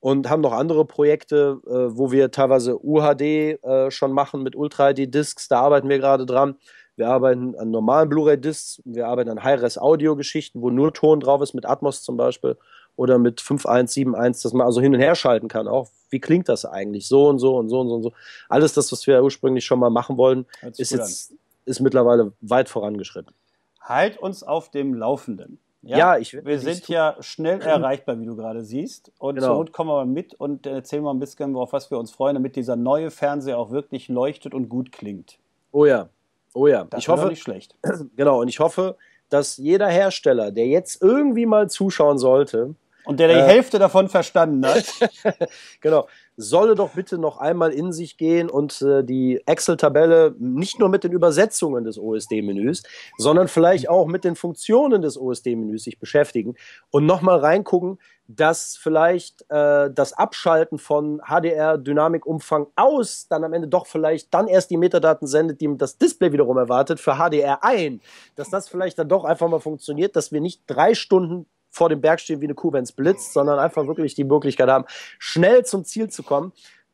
[SPEAKER 1] und haben noch andere Projekte, äh, wo wir teilweise UHD äh, schon machen mit Ultra HD Discs. Da arbeiten wir gerade dran. Wir arbeiten an normalen Blu-ray Discs. Wir arbeiten an High-Res Audio Geschichten, wo nur Ton drauf ist mit Atmos zum Beispiel oder mit 5171, dass man also hin und her schalten kann. Auch wie klingt das eigentlich? So und so und so und so und so. Alles das, was wir ursprünglich schon mal machen wollen, ist jetzt an. ist mittlerweile weit vorangeschritten halt uns
[SPEAKER 2] auf dem Laufenden. Ja, ja ich Wir sind ja schnell erreichbar, wie du gerade siehst. Und genau. zur Not kommen wir mal mit und erzählen mal ein bisschen, auf was wir uns freuen, damit dieser neue Fernseher auch wirklich leuchtet und gut klingt.
[SPEAKER 1] Oh ja, oh ja. Das ich hoffe, nicht schlecht. Genau, und ich hoffe, dass jeder Hersteller, der jetzt irgendwie mal zuschauen sollte, und der die äh, Hälfte davon verstanden hat. genau solle doch bitte noch einmal in sich gehen und äh, die Excel-Tabelle nicht nur mit den Übersetzungen des OSD-Menüs, sondern vielleicht auch mit den Funktionen des OSD-Menüs sich beschäftigen und nochmal reingucken, dass vielleicht äh, das Abschalten von HDR-Dynamikumfang aus dann am Ende doch vielleicht dann erst die Metadaten sendet, die das Display wiederum erwartet, für HDR ein. Dass das vielleicht dann doch einfach mal funktioniert, dass wir nicht drei Stunden vor dem Berg stehen wie eine Kuh, wenn es blitzt, sondern einfach wirklich die Möglichkeit haben, schnell zum Ziel zu kommen,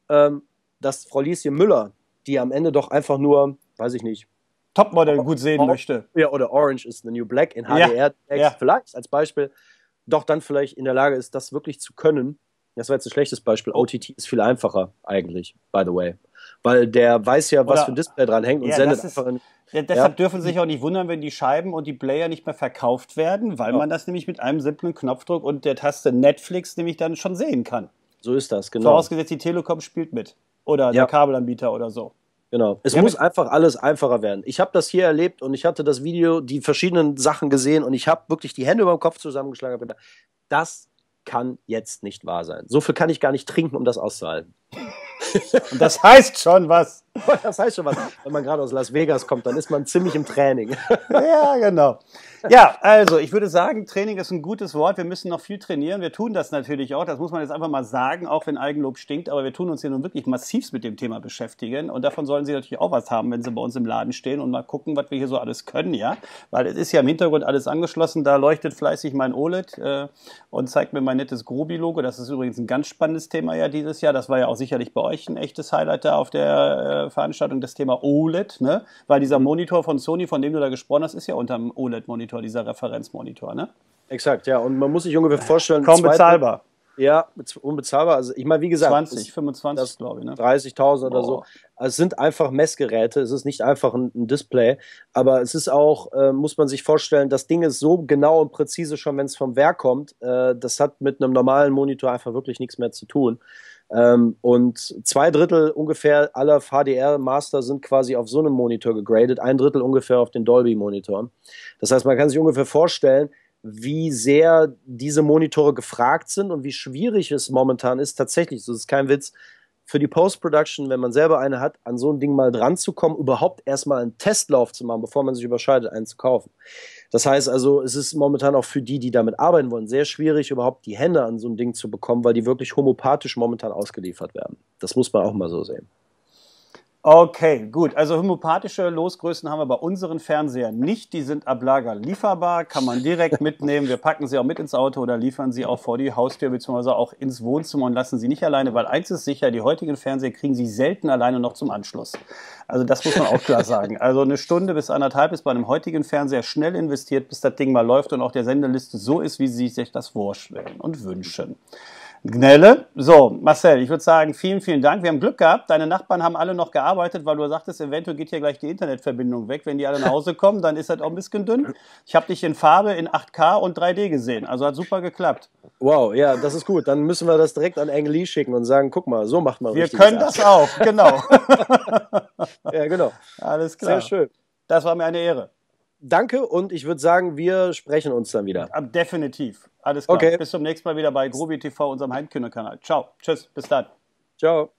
[SPEAKER 1] ähm, dass Frau Liesje Müller, die am Ende doch einfach nur, weiß ich nicht, Topmodel gut sehen Or möchte. Ja, oder Orange is the New Black in HDR ja, ja. vielleicht als Beispiel, doch dann vielleicht in der Lage ist, das wirklich zu können das war jetzt ein schlechtes Beispiel. OTT oh. ist viel einfacher eigentlich, by the way. Weil der weiß ja, was Oder, für ein Display dran hängt und ja, sendet einfach.
[SPEAKER 2] In, ja, deshalb ja. dürfen Sie sich auch nicht wundern, wenn die Scheiben und die Player nicht mehr verkauft werden, weil man das nämlich mit einem simplen Knopfdruck und der Taste Netflix nämlich dann schon
[SPEAKER 1] sehen kann. So ist das, genau. Vorausgesetzt, die Telekom spielt mit. Oder der Kabelanbieter oder so. Genau. Es ja, muss einfach alles einfacher werden. Ich habe das hier erlebt und ich hatte das Video, die verschiedenen Sachen gesehen und ich habe wirklich die Hände über dem Kopf zusammengeschlagen. Das kann jetzt nicht wahr sein. So viel kann ich gar nicht trinken, um das auszuhalten. Und das heißt schon was. Das heißt schon was. Wenn man gerade aus Las Vegas kommt, dann ist man ziemlich im Training. Ja, genau.
[SPEAKER 2] Ja, also ich würde sagen, Training ist ein gutes Wort. Wir müssen noch viel trainieren. Wir tun das natürlich auch. Das muss man jetzt einfach mal sagen, auch wenn Eigenlob stinkt. Aber wir tun uns hier nun wirklich massiv mit dem Thema beschäftigen. Und davon sollen Sie natürlich auch was haben, wenn Sie bei uns im Laden stehen und mal gucken, was wir hier so alles können, ja. Weil es ist ja im Hintergrund alles angeschlossen. Da leuchtet fleißig mein OLED äh, und zeigt mir mein nettes Grobi-Logo. Das ist übrigens ein ganz spannendes Thema ja dieses Jahr. Das war ja auch sicherlich bei euch echt ein echtes Highlight da auf der äh, Veranstaltung, das Thema OLED, ne? Weil dieser mhm. Monitor von Sony, von dem du da gesprochen hast, ist ja unter dem OLED-Monitor,
[SPEAKER 1] dieser Referenzmonitor, ne? Exakt, ja. Und man muss sich ungefähr äh, vorstellen. Kaum bezahlbar. Ja, unbezahlbar. Also ich meine, wie gesagt. 20, 25, glaube ich. Ne? 30.000 oder so. Also es sind einfach Messgeräte. Es ist nicht einfach ein, ein Display. Aber es ist auch, äh, muss man sich vorstellen, das Ding ist so genau und präzise schon, wenn es vom Werk kommt. Äh, das hat mit einem normalen Monitor einfach wirklich nichts mehr zu tun. Ähm, und zwei Drittel ungefähr aller vdr master sind quasi auf so einem Monitor gegradet, ein Drittel ungefähr auf den Dolby-Monitor. Das heißt, man kann sich ungefähr vorstellen, wie sehr diese Monitore gefragt sind und wie schwierig es momentan ist, tatsächlich, das ist kein Witz, für die Post-Production, wenn man selber eine hat, an so ein Ding mal dran zu kommen, überhaupt erstmal einen Testlauf zu machen, bevor man sich überscheidet, einen zu kaufen. Das heißt also, es ist momentan auch für die, die damit arbeiten wollen, sehr schwierig, überhaupt die Hände an so ein Ding zu bekommen, weil die wirklich homopathisch momentan ausgeliefert werden. Das muss man auch mal so sehen. Okay,
[SPEAKER 2] gut. Also homöopathische Losgrößen haben wir bei unseren Fernsehern nicht. Die sind ab Lager lieferbar, kann man direkt mitnehmen. Wir packen sie auch mit ins Auto oder liefern sie auch vor die Haustür bzw. auch ins Wohnzimmer und lassen sie nicht alleine, weil eins ist sicher, die heutigen Fernseher kriegen sie selten alleine noch zum Anschluss. Also das muss man auch klar sagen. Also eine Stunde bis anderthalb ist bei einem heutigen Fernseher schnell investiert, bis das Ding mal läuft und auch der Sendeliste so ist, wie sie sich das vorstellen und wünschen. Gnelle. So, Marcel, ich würde sagen, vielen, vielen Dank. Wir haben Glück gehabt. Deine Nachbarn haben alle noch gearbeitet, weil du sagtest, eventuell geht hier gleich die Internetverbindung weg. Wenn die alle nach Hause kommen, dann ist das auch ein bisschen dünn. Ich habe dich
[SPEAKER 1] in Farbe in 8K und 3D gesehen. Also hat super geklappt. Wow, ja, das ist gut. Dann müssen wir das direkt an Lee schicken und sagen, guck mal, so macht man Wir können das auch, genau. ja, genau. Alles klar. Sehr schön. Das war mir eine Ehre danke und ich würde sagen, wir sprechen uns dann wieder. Ah, definitiv. Alles klar. Okay.
[SPEAKER 2] Bis zum nächsten Mal wieder bei Grobi TV, unserem Heimkino-Kanal.
[SPEAKER 1] Ciao. Tschüss. Bis dann. Ciao.